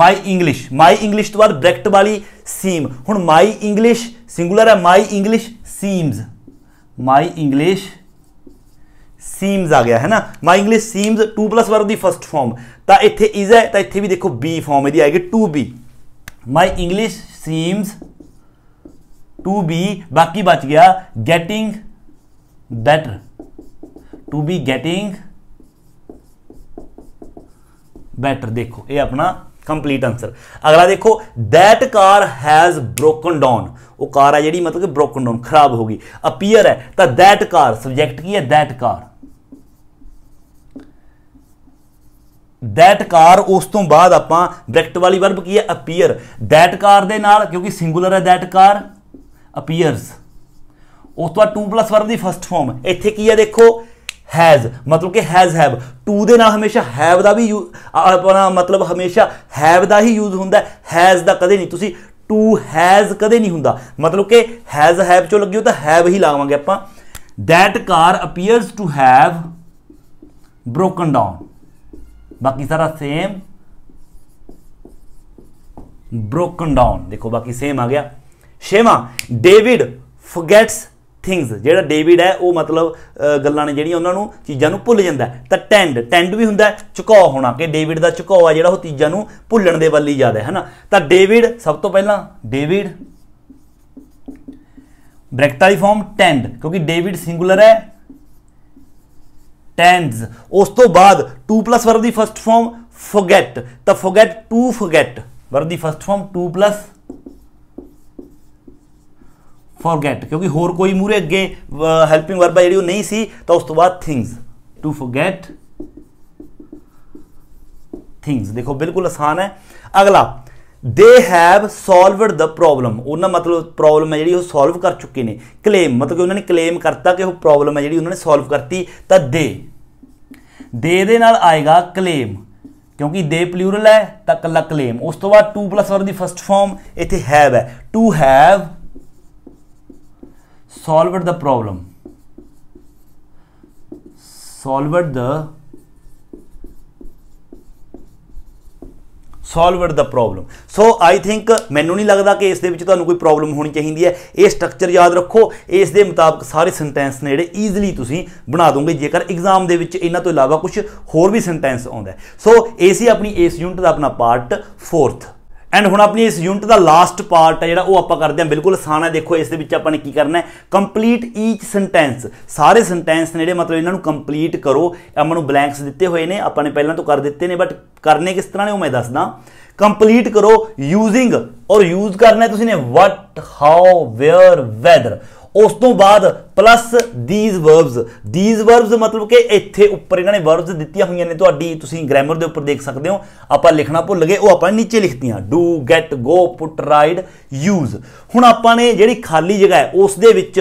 my English my English ਤੋਂ ਬਾਅਦ ਬ੍ਰੈਕਟ ਵਾਲੀ ਸੀਮ ਹੁਣ ਮਾਈ ਇੰਗਲਿਸ਼ ਸਿੰਗੂਲਰ ਹੈ my English seems my English seems ਆ ਗਿਆ ਹੈ ਨਾ my English seems 2 plus verb ਦੀ ਫਰਸਟ ਫਾਰਮ ਤਾਂ ਇੱਥੇ ਇਜ਼ ਹੈ ਤਾਂ ਇੱਥੇ ਵੀ ਦੇਖੋ ਬੀ ਫਾਰਮ ਇਹਦੀ ਆਏਗੀ to be my English seems to be ਬਾਕੀ ਬਚ ਗਿਆ getting better to be getting better ਦੇਖੋ ਇਹ ਆਪਣਾ ਕੰਪਲੀਟ ਆਨਸਰ ਅਗਲਾ ਦੇਖੋ that car has broken down ਉਹ ਕਾਰ ਆ ਜਿਹੜੀ ਮਤਲਬ ਕਿ ਬ੍ਰੋਕਨ ਡਾਊਨ ਖਰਾਬ ਹੋ ਗਈ ਅਪੀਅਰ ਹੈ ਤਾਂ ਦੈਟ ਕਾਰ ਸਬਜੈਕਟ ਕੀ ਹੈ ਦੈਟ ਕਾਰ ਦੈਟ ਕਾਰ ਉਸ ਤੋਂ ਬਾਅਦ ਆਪਾਂ ਬ੍ਰੈਕਟ ਵਾਲੀ ਵਰਬ ਕੀ ਹੈ ਅਪੀਅਰ ਦੈਟ ਕਾਰ ਦੇ ਨਾਲ ਕਿਉਂਕਿ ਸਿੰਗੂਲਰ ਹੈ ਦੈਟ ਕਾਰ ਅਪੀਅਰਸ ਉਸ ਤੋਂ ਬਾਅਦ 2 ਵਰਬ ਦੀ ਫਸਟ ਫਾਰਮ ਇੱਥੇ ਕੀ ਹੈ ਦੇਖੋ हैज़ मतलब कि हैज़ हैव टू ਦੇ ਨਾਲ ਹਮੇਸ਼ਾ ਹੈਵ ਦਾ ਵੀ ਆਪਣਾ ਮਤਲਬ ਹਮੇਸ਼ਾ ਹੈਵ ਦਾ ਹੀ ਯੂਜ਼ ਹੁੰਦਾ ਹੈਜ਼ ਦਾ ਕਦੇ ਨਹੀਂ ਤੁਸੀਂ ਟੂ ਹੈਜ਼ ਕਦੇ ਨਹੀਂ ਹੁੰਦਾ ਮਤਲਬ ਕਿ ਹੈਜ਼ ਹੈਵ ਚੋਂ ਲੱਗਿਓ ਤਾਂ ਹੈਵ ਹੀ ਲਾਵਾਂਗੇ ਆਪਾਂ that car appears to have broken down बाकी सारा सेम ब्रोकन डाउन देखो बाकी सेम आ गया शेमा डेविड फॉरगेट्स ਥਿੰਗਸ ਜਿਹੜਾ ਡੇਵਿਡ ਹੈ ਉਹ ਮਤਲਬ ਗੱਲਾਂ ਨੇ ਜਿਹੜੀਆਂ ਉਹਨਾਂ ਨੂੰ ਚੀਜ਼ਾਂ ਨੂੰ ਭੁੱਲ ਜਾਂਦਾ ਤਾਂ ਟੈਂਡ ਟੈਂਡ ਵੀ ਹੁੰਦਾ ਝੁਕਾਅ ਹੋਣਾ ਕਿ ਡੇਵਿਡ ਦਾ ਝੁਕਾਅ ਆ ਜਿਹੜਾ ਉਹ ਚੀਜ਼ਾਂ ਨੂੰ ਭੁੱਲਣ ਦੇ ਵੱਲ ਹੀ ਜਾਂਦਾ ਹੈ ਹਨਾ ਤਾਂ ਡੇਵਿਡ ਸਭ ਤੋਂ ਪਹਿਲਾਂ ਡੇਵਿਡ ਬ੍ਰੈਕਟ ਵਾਲੀ ਫਾਰਮ ਟੈਂਡ ਕਿਉਂਕਿ ਡੇਵਿਡ ਸਿੰਗੂਲਰ ਹੈ ਟੈਂਡਸ ਉਸ ਤੋਂ ਬਾਅਦ 2 ਵਰਬ ਦੀ ਫਰਸਟ ਫਾਰਮ ਫੋਰਗੇਟ ਤਾਂ ਫੋਰਗੇਟ ਟੂ ਫੋਰਗੇਟ ਵਰਬ ਦੀ ਫਰਸਟ ਫਾਰਮ 2 ਫੋਰਗੇਟ ਕਿਉਂਕਿ ਹੋਰ ਕੋਈ ਮੂਰੇ ਅੱਗੇ ਹੈਲਪਿੰਗ ਵਰਬ ਜਿਹੜੀ ਉਹ ਨਹੀਂ ਸੀ ਤਾਂ ਉਸ ਤੋਂ ਬਾਅਦ ਥਿੰਗਸ ਟੂ ਫੋਰਗੇਟ ਥਿੰਗਸ ਦੇਖੋ ਬਿਲਕੁਲ ਆਸਾਨ ਹੈ ਅਗਲਾ they have solved the problem ਉਹਨਾਂ ਮਤਲਬ ਪ੍ਰੋਬਲਮ ਹੈ ਜਿਹੜੀ ਉਹ ਸੋਲਵ ਕਰ ਚੁੱਕੇ ਨੇ ਕਲੇਮ ਮਤਲਬ ਕਿ ਉਹਨਾਂ ਨੇ ਕਲੇਮ ਕਰਤਾ ਕਿ ਉਹ ਪ੍ਰੋਬਲਮ ਹੈ ਜਿਹੜੀ ਉਹਨਾਂ ਨੇ ਸੋਲਵ ਕਰਤੀ ਤਾਂ ਦੇ ਦੇ ਦੇ ਨਾਲ ਆਏਗਾ ਕਲੇਮ ਕਿਉਂਕਿ ਦੇ ਪਲੂਰਲ ਹੈ ਤਾਂ ਕੱਲਾ ਕਲੇਮ ਉਸ ਤੋਂ ਬਾਅਦ 2 ਵਰ ਦੀ ਫਰਸਟ ਫਾਰਮ ਇੱਥੇ ਹੈਵ ਹੈ to have solved the problem solved the solved the problem so I think ਮੈਨੂੰ ਨਹੀਂ ਲੱਗਦਾ ਕਿ ਇਸ ਦੇ ਵਿੱਚ ਤੁਹਾਨੂੰ ਕੋਈ ਪ੍ਰੋਬਲਮ ਹੋਣੀ ਚਾਹੀਦੀ ਹੈ ਇਹ ਸਟਰਕਚਰ ਯਾਦ ਰੱਖੋ ਇਸ ਦੇ ਮੁਤਾਬਕ ਸਾਰੇ ਸੈਂਟੈਂਸ ਨੇ ਜਿਹੜੇ ਈਜ਼ੀਲੀ ਤੁਸੀਂ ਬਣਾ ਦੋਗੇ ਜੇਕਰ ਐਗਜ਼ਾਮ ਦੇ ਵਿੱਚ ਇਹਨਾਂ ਤੋਂ ਇਲਾਵਾ ਕੁਝ ਹੋਰ ਵੀ ਸੈਂਟੈਂਸ ਆਉਂਦਾ ਸੋ ਇਹ ਸੀ ਆਪਣੀ ਇਸ ਯੂਨਿਟ ਦਾ ਆਪਣਾ ਪਾਰਟ 4th ਐਂਡ ਹੁਣ ਆਪਣੀ ਇਸ ਯੂਨਿਟ ਦਾ ਲਾਸਟ ਪਾਰਟ ਹੈ ਜਿਹੜਾ ਉਹ ਆਪਾਂ ਕਰਦੇ ਹਾਂ ਬਿਲਕੁਲ ਆਸਾਨ ਹੈ ਦੇਖੋ ਇਸ ਦੇ ਵਿੱਚ ਆਪਾਂ ਨੇ ਕੀ ਕਰਨਾ ਹੈ ਕੰਪਲੀਟ ਈਚ ਸੈਂਟੈਂਸ ਸਾਰੇ ਸੈਂਟੈਂਸ ਨੇ ਜਿਹੜੇ ਮਤਲਬ ਇਹਨਾਂ ਨੂੰ ਕੰਪਲੀਟ ਕਰੋ ਆਪਾਂ ਨੂੰ ਬਲੈਂਕਸ ਦਿੱਤੇ ਹੋਏ ਨੇ ਆਪਾਂ ਨੇ ਪਹਿਲਾਂ ਤੋਂ ਕਰ ਦਿੱਤੇ ਨੇ ਬਟ ਕਰਨੇ ਕਿਸ ਤਰ੍ਹਾਂ ਨੇ ਉਹ ਮੈਂ ਦੱਸਦਾ ਕੰਪਲੀਟ ਕਰੋ ਯੂਜ਼ਿੰਗ ਔਰ ਯੂਜ਼ ਕਰਨਾ ਹੈ ਤੁਸੀਂ ਨੇ ਵਟ ਹਾਊ ਵੇਅਰ ਵੈਦਰ ਉਸ ਤੋਂ ਬਾਅਦ plus these verbs these verbs ਮਤਲਬ ਕਿ ਇੱਥੇ ਉੱਪਰ ਇਹਨਾਂ ਨੇ ਵਰਬਸ ਦਿੱਤੀਆਂ ਹੋਈਆਂ ਨੇ ਤੁਹਾਡੀ ਤੁਸੀਂ ਗ੍ਰਾਮਰ ਦੇ ਉੱਪਰ ਦੇਖ ਸਕਦੇ ਹੋ ਆਪਾਂ ਲਿਖਣਾ ਭੁੱਲ ਗਏ ਉਹ ਆਪਾਂ ਨੇ ਨੀਚੇ ਲਿਖਤੀਆਂ do get go put ride use ਹੁਣ ਆਪਾਂ ਨੇ ਜਿਹੜੀ ਖਾਲੀ ਜਗ੍ਹਾ ਹੈ ਉਸ ਦੇ ਵਿੱਚ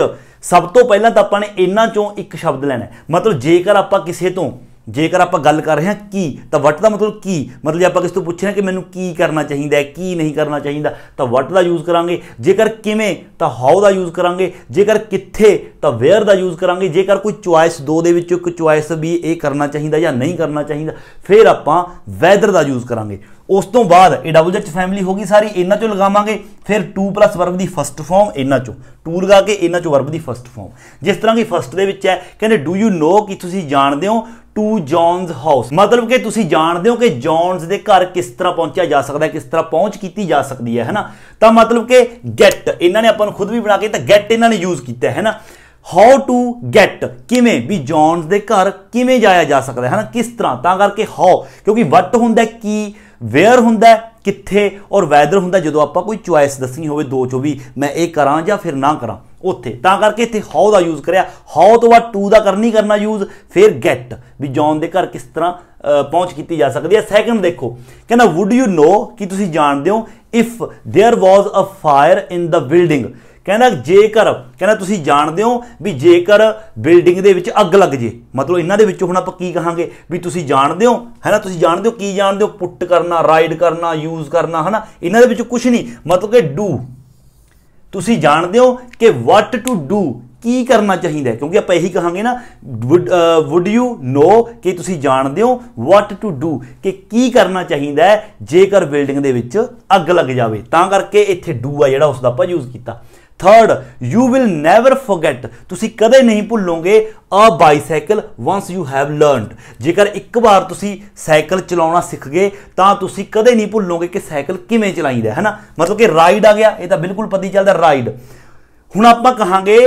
ਸਭ ਤੋਂ ਪਹਿਲਾਂ ਤਾਂ ਆਪਾਂ ਨੇ ਇਹਨਾਂ ਚੋਂ ਇੱਕ ਸ਼ਬਦ ਲੈਣਾ ਮਤਲਬ ਜੇਕਰ ਆਪਾਂ ਕਿਸੇ ਤੋਂ ਜੇਕਰ ਆਪਾਂ ਗੱਲ ਕਰ ਰਹੇ ਹਾਂ ਕੀ ਤਾਂ ਵਟ ਦਾ ਮਤਲਬ ਕੀ ਮਤਲਬ ਜੇ ਆਪਾਂ ਕਿਸ ਤੋਂ ਪੁੱਛ ਰਹੇ ਕਿ ਮੈਨੂੰ ਕੀ ਕਰਨਾ ਚਾਹੀਦਾ ਹੈ ਕੀ ਨਹੀਂ ਕਰਨਾ ਚਾਹੀਦਾ ਤਾਂ ਵਟ ਦਾ ਯੂਜ਼ ਕਰਾਂਗੇ ਜੇਕਰ ਕਿਵੇਂ ਤਾਂ ਹਾਊ ਦਾ ਯੂਜ਼ ਕਰਾਂਗੇ ਜੇਕਰ ਕਿੱਥੇ ਤਾਂ ਵੇਅਰ ਦਾ ਯੂਜ਼ ਕਰਾਂਗੇ ਜੇਕਰ ਕੋਈ ਚੁਆਇਸ ਦੋ ਦੇ ਵਿੱਚੋਂ ਇੱਕ ਚੁਆਇਸ ਵੀ ਇਹ ਕਰਨਾ ਚਾਹੀਦਾ ਜਾਂ ਨਹੀਂ ਕਰਨਾ ਚਾਹੀਦਾ ਫਿਰ ਆਪਾਂ ਵੈਦਰ ਦਾ ਯੂਜ਼ ਕਰਾਂਗੇ ਉਸ ਤੋਂ ਬਾਅਦ ਇਹ ਡਬਲ ਜੈਟ ਫੈਮਿਲੀ ਹੋ ਗਈ ਸਾਰੀ ਇਹਨਾਂ ਚੋਂ ਲਗਾਵਾਂਗੇ ਫਿਰ 2 ਪਲੱਸ ਵਰਬ ਦੀ ਫਸਟ ਫਾਰਮ ਇਹਨਾਂ ਚੋਂ ਟੂ ਲਗਾ ਕੇ ਇਹਨਾਂ ਚੋਂ ਵਰਬ ਦੀ ਫਸਟ ਫਾਰਮ ਜਿਸ ਤਰ੍ਹਾਂ ਕਿ ਫਸਟ ਦੇ ਵਿੱਚ ਹੈ ਕਹਿੰਦੇ ਡੂ ਯੂ ਨੋ ਕਿ ਤੁਸੀਂ ਜਾਣਦੇ ਹੋ ਟੂ ਜੌਨਸ ਹਾਊਸ ਮਤਲਬ ਕਿ ਤੁਸੀਂ ਜਾਣਦੇ ਹੋ ਕਿ ਜੌਨਸ ਦੇ ਘਰ ਕਿਸ ਤਰ੍ਹਾਂ ਪਹੁੰਚਿਆ ਜਾ ਸਕਦਾ ਹੈ ਕਿਸ ਤਰ੍ਹਾਂ ਪਹੁੰਚ ਕੀਤੀ ਜਾ ਸਕਦੀ ਹੈ ਹੈਨਾ ਤਾਂ ਮਤਲਬ ਕਿ ਗੈਟ ਇਹਨਾਂ ਨੇ ਆਪਾਂ ਨੂੰ ਖੁਦ ਵੀ ਬਣਾ ਕੇ ਤਾਂ ਗੈਟ ਇਹਨਾਂ ਨੇ ਯੂਜ਼ ਕੀਤਾ ਹੈ ਹੈਨਾ ਹਾਊ ਟੂ ਗੈਟ ਕਿਵੇਂ ਵੀ ਜੌਨਸ ਦੇ ਘਰ ਕਿਵੇਂ ਜਾਇਆ ਜਾ ਸਕਦਾ ਹੈ ਹੈਨਾ ਕਿਸ ਤਰ੍ਹਾਂ ਤਾਂ ਕਰਕੇ ਹਾਊ ਕਿਉਂਕਿ ਵਟ ਹੁੰਦਾ ਕੀ ਵੇਅਰ ਹੁੰਦਾ ਕਿੱਥੇ ਔਰ ਵੈਦਰ ਹੁੰਦਾ ਜਦੋਂ ਆਪਾਂ ਕੋਈ ਚੁਆਇਸ ਦੱਸਣੀ ਹੋਵੇ ਦੋ ਚੋ ਵੀ ਮੈਂ ਇਹ ਕਰਾਂ ਜਾਂ ਫਿਰ ਨਾ ਕਰਾਂ ਉੱਥੇ ਤਾਂ ਕਰਕੇ ਇੱਥੇ ਹਾਉ ਦਾ ਯੂਜ਼ ਕਰਿਆ ਹਾਉ ਤੋਂ ਬਾਅਦ ਟੂ ਦਾ ਕਰਨੀ ਕਰਨਾ ਯੂਜ਼ ਫਿਰ ਗੈਟ ਵੀ ਜੌਨ ਦੇ ਘਰ ਕਿਸ ਤਰ੍ਹਾਂ ਪਹੁੰਚ ਕੀਤੀ ਜਾ ਸਕਦੀ ਹੈ ਸੈਕੰਡ ਦੇਖੋ ਕਹਿੰਦਾ ਊਡ ਯੂ ਨੋ ਕਿ ਤੁਸੀਂ ਜਾਣਦੇ ਹੋ if there was a fire in the building ਕਹਿੰਦਾ ਜੇਕਰ ਕਹਿੰਦਾ ਤੁਸੀਂ ਜਾਣਦੇ ਹੋ ਵੀ ਜੇਕਰ ਬਿਲਡਿੰਗ ਦੇ ਵਿੱਚ ਅੱਗ ਲੱਗ ਜੇ ਮਤਲਬ ਇਹਨਾਂ ਦੇ ਵਿੱਚ ਹੁਣ ਆਪਾਂ ਕੀ ਕਹਾਂਗੇ ਵੀ ਤੁਸੀਂ ਜਾਣਦੇ ਹੋ ਹੈਨਾ ਤੁਸੀਂ ਜਾਣਦੇ ਹੋ ਕੀ ਜਾਣਦੇ ਹੋ ਪੁੱਟ ਕਰਨਾ ਰਾਈਡ ਕਰਨਾ ਯੂਜ਼ ਕਰਨਾ ਹੈਨਾ ਇਹਨਾਂ ਦੇ ਵਿੱਚ ਕੁਝ ਨਹੀਂ ਮਤਲਬ ਕਿ ਡੂ ਤੁਸੀਂ ਜਾਣਦੇ ਹੋ ਕਿ ਵਾਟ ਟੂ ਡੂ ਕੀ ਕਰਨਾ ਚਾਹੀਦਾ ਕਿਉਂਕਿ ਆਪਾਂ ਇਹੀ ਕਹਾਂਗੇ ਨਾ ਵੁੱਡ ਯੂ ਨੋ ਕਿ ਤੁਸੀਂ ਜਾਣਦੇ ਹੋ ਵਾਟ ਟੂ ਡੂ ਕਿ ਕੀ ਕਰਨਾ ਚਾਹੀਦਾ ਜੇਕਰ ਬਿਲਡਿੰਗ ਦੇ ਵਿੱਚ ਅੱਗ ਲੱਗ ਜਾਵੇ ਤਾਂ ਕਰਕੇ ਇੱਥੇ ਡੂ ਆ ਜਿਹੜਾ ਉਸ ਦਾ ਆਪਾਂ ਯੂਜ਼ ਕੀਤਾ third you will never forget ਤੁਸੀਂ ਕਦੇ ਨਹੀਂ ਭੁੱਲੋਗੇ a bicycle once you have learned ਜੇਕਰ ਇੱਕ ਵਾਰ ਤੁਸੀਂ ਸਾਈਕਲ ਚਲਾਉਣਾ ਸਿੱਖ ਗਏ ਤਾਂ ਤੁਸੀਂ ਕਦੇ ਨਹੀਂ ਭੁੱਲੋਗੇ ਕਿ ਸਾਈਕਲ ਕਿਵੇਂ ਚਲਾਈਦਾ ਹੈ ਹਨਾ ਮਤਲਬ ਕਿ ਰਾਈਡ ਆ ਗਿਆ ਇਹ ਤਾਂ ਬਿਲਕੁਲ ਪਤੀ ਚੱਲਦਾ ਰਾਈਡ ਹੁਣ ਆਪਾਂ ਕਹਾਂਗੇ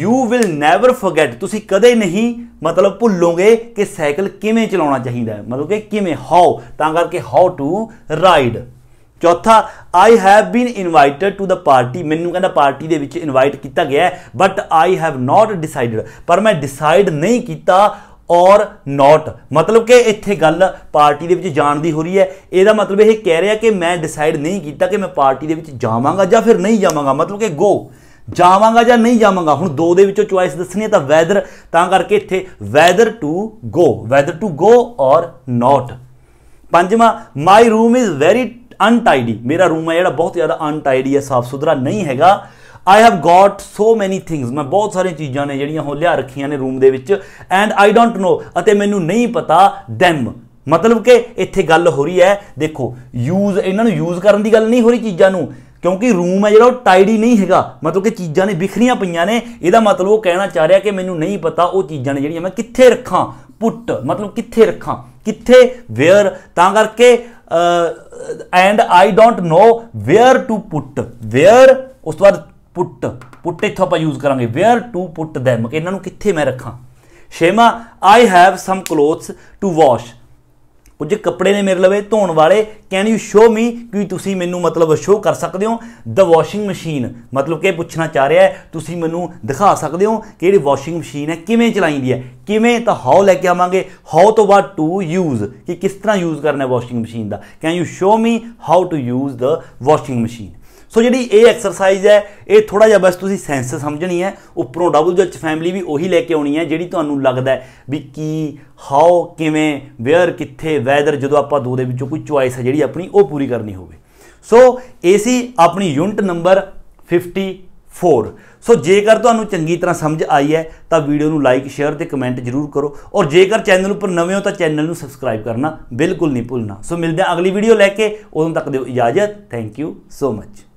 ਯੂ ਵਿਲ ਨੈਵਰ ਫੋਰਗੇਟ ਤੁਸੀਂ ਕਦੇ ਨਹੀਂ ਮਤਲਬ ਭੁੱਲੋਗੇ ਕਿ ਸਾਈਕਲ ਕਿਵੇਂ ਚਲਾਉਣਾ ਚਾਹੀਦਾ ਹੈ ਮਤਲਬ ਕਿ ਕਿਵੇਂ ਹਾਊ ਤਾਂ ਕਰਕੇ ਹਾਊ ਟੂ ਰਾਈਡ ਚੌਥਾ I have been invited to the party ਮੈਨੂੰ ਕਹਿੰਦਾ ਪਾਰਟੀ ਦੇ ਵਿੱਚ ਇਨਵਾਈਟ ਕੀਤਾ ਗਿਆ but I have not decided ਪਰ ਮੈਂ ਡਿਸਾਈਡ ਨਹੀਂ ਕੀਤਾ ਔਰ ਨਾਟ ਮਤਲਬ ਕਿ ਇੱਥੇ ਗੱਲ ਪਾਰਟੀ ਦੇ ਵਿੱਚ ਜਾਣ ਦੀ ਹੋ ਰਹੀ ਹੈ ਇਹਦਾ ਮਤਲਬ ਇਹ ਕਹਿ ਰਿਹਾ ਕਿ ਮੈਂ ਡਿਸਾਈਡ ਨਹੀਂ ਕੀਤਾ ਕਿ ਮੈਂ ਪਾਰਟੀ ਦੇ ਵਿੱਚ ਜਾਵਾਂਗਾ ਜਾਂ ਫਿਰ ਨਹੀਂ ਜਾਵਾਂਗਾ ਮਤਲਬ ਕਿ ਗੋ ਜਾਵਾਂਗਾ ਜਾਂ ਨਹੀਂ ਜਾਵਾਂਗਾ ਹੁਣ ਦੋ ਦੇ ਵਿੱਚੋਂ ਚੁਆਇਸ ਦੱਸਣੀ ਹੈ ਤਾਂ ਵੈਦਰ ਤਾਂ ਕਰਕੇ ਇੱਥੇ whether to go whether to go or not ਪੰਜਵਾਂ my room is very untidy ਮੇਰਾ ਰੂਮ ਹੈ ਜਿਹੜਾ ਬਹੁਤ ਜ਼ਿਆਦਾ ਅਨਟਾਈਡੀ ਹੈ ਸਾਫ ਸੁਥਰਾ ਨਹੀਂ ਹੈਗਾ ਆਈ ਹੈਵ ਗਾਟ ਸੋ ਮੈਨੀ ਥਿੰਗਸ ਮੈਂ ਬਹੁਤ ਸਾਰੀਆਂ ਚੀਜ਼ਾਂ ਨੇ ਜਿਹੜੀਆਂ ਹੋ ਲਿਆ ਰੱਖੀਆਂ ਨੇ ਰੂਮ ਦੇ ਵਿੱਚ ਐਂਡ ਆਈ ਡੋਨਟ ਨੋ ਅਤੇ ਮੈਨੂੰ ਨਹੀਂ ਪਤਾ ਥੈਮ ਮਤਲਬ ਕਿ ਇੱਥੇ ਗੱਲ ਹੋ ਰਹੀ ਹੈ ਦੇਖੋ ਯੂਜ਼ ਇਹਨਾਂ ਨੂੰ ਯੂਜ਼ ਕਰਨ ਦੀ ਗੱਲ ਨਹੀਂ ਹੋ ਰਹੀ ਚੀਜ਼ਾਂ ਨੂੰ ਕਿਉਂਕਿ ਰੂਮ ਹੈ ਜਿਹੜਾ ਉਹ ਟਾਈਡੀ ਨਹੀਂ ਹੈਗਾ ਮਤਲਬ ਕਿ ਚੀਜ਼ਾਂ ਨੇ ਵਿਖਰੀਆਂ ਪਈਆਂ ਨੇ ਇਹਦਾ ਮਤਲਬ ਉਹ ਕਹਿਣਾ ਚਾਹ ਰਿਹਾ ਕਿ ਮੈਨੂੰ ਨਹੀਂ ਪਤਾ ਉਹ ਚੀਜ਼ਾਂ ਨੇ ਜਿਹੜੀਆਂ ਮੈਂ ਕਿੱਥੇ ਰੱਖਾਂ ਪੁੱਟ ਮਤਲਬ ਕਿੱਥੇ ਰੱਖਾਂ ਕਿੱਥੇ ਵੇਅਰ ਤਾਂ ਕਰਕੇ and I don't know where to put where ਉਸ ਤੋਂ ਬਾਅਦ ਪੁੱਟ ਪੁੱਟ ਇਥੋਂ ਆਪਾਂ ਯੂਜ਼ ਕਰਾਂਗੇ ਵੇਅਰ ਟੂ ਪੁੱਟ them ਇਹਨਾਂ ਨੂੰ ਕਿੱਥੇ ਮੈਂ ਰੱਖਾਂ ਸ਼ੇਮਾ I have some clothes to wash ਕੁਝ ਕੱਪੜੇ ਨੇ ਮੇਰੇ ਲਵੇ ਧੋਣ ਵਾਲੇ ਕੈਨ ਯੂ ਸ਼ੋ ਮੀ ਕਿ ਤੁਸੀਂ ਮੈਨੂੰ ਮਤਲਬ ਸ਼ੋ ਕਰ ਸਕਦੇ ਹੋ ਦ ਵਾਸ਼ਿੰਗ ਮਸ਼ੀਨ ਮਤਲਬ ਕਿ ਪੁੱਛਣਾ ਚਾ ਰਿਹਾ ਹੈ ਤੁਸੀਂ ਮੈਨੂੰ ਦਿਖਾ ਸਕਦੇ ਹੋ ਕਿ ਜਿਹੜੀ ਵਾਸ਼ਿੰਗ ਮਸ਼ੀਨ ਹੈ ਕਿਵੇਂ ਚਲਾਈਂਦੀ ਹੈ ਕਿਵੇਂ ਤਾਂ ਹਾਉ ਲੈ ਕੇ ਆਵਾਂਗੇ ਹਾਉ ਤੋਂ ਬਾਅਦ ਟੂ ਯੂਜ਼ ਕਿ ਕਿਸ ਤਰ੍ਹਾਂ ਯੂਜ਼ ਕਰਨਾ ਹੈ ਵਾਸ਼ਿੰਗ ਮਸ਼ੀਨ ਦਾ can you show me how to use the washing machine so ਜਿਹੜੀ ਇਹ ਐਕਸਰਸਾਈਜ਼ ਹੈ ਇਹ ਥੋੜਾ ਜਿਹਾ ਬਸ ਤੁਸੀਂ ਸੈਂਸ ਸਮਝਣੀ ਹੈ ਉੱਪਰੋਂ ਡਬਲ ਜੱਜ ਫੈਮਿਲੀ ਵੀ ਉਹੀ ਲੈ ਕੇ ਆਉਣੀ ਹੈ ਜਿਹੜੀ ਤੁਹਾਨੂੰ ਲੱਗਦਾ ਵੀ ਕੀ ਹਾਉ ਕਿਵੇਂ ਵੇਅਰ ਕਿੱਥੇ ਵੈਦਰ ਜਦੋਂ ਆਪਾਂ ਦੋ ਦੇ ਵਿੱਚੋਂ ਕੋਈ ਚੁਆਇਸ ਹੈ ਜਿਹੜੀ ਆਪਣੀ ਉਹ ਪੂਰੀ ਕਰਨੀ ਹੋਵੇ ਸੋ ਏਸੀ ਸੀ ਆਪਣੀ ਯੂਨਿਟ ਨੰਬਰ 54 ਸੋ ਜੇਕਰ ਤੁਹਾਨੂੰ ਚੰਗੀ ਤਰ੍ਹਾਂ ਸਮਝ ਆਈ ਹੈ ਤਾਂ ਵੀਡੀਓ ਨੂੰ ਲਾਈਕ ਸ਼ੇਅਰ ਤੇ ਕਮੈਂਟ ਜ਼ਰੂਰ ਕਰੋ ਔਰ ਜੇਕਰ ਚੈਨਲ ਉੱਪਰ ਨਵੇਂ ਹੋ ਤਾਂ ਚੈਨਲ ਨੂੰ ਸਬਸਕ੍ਰਾਈਬ ਕਰਨਾ ਬਿਲਕੁਲ ਨਹੀਂ ਭੁੱਲਣਾ ਸੋ ਮਿਲਦੇ ਆ ਅਗਲੀ ਵੀਡੀਓ ਲੈ ਕੇ ਉਦੋਂ ਤੱਕ ਦਿਓ ਇਜਾਜ਼ਤ ਥੈਂਕ ਯੂ ਸੋ ਮਚ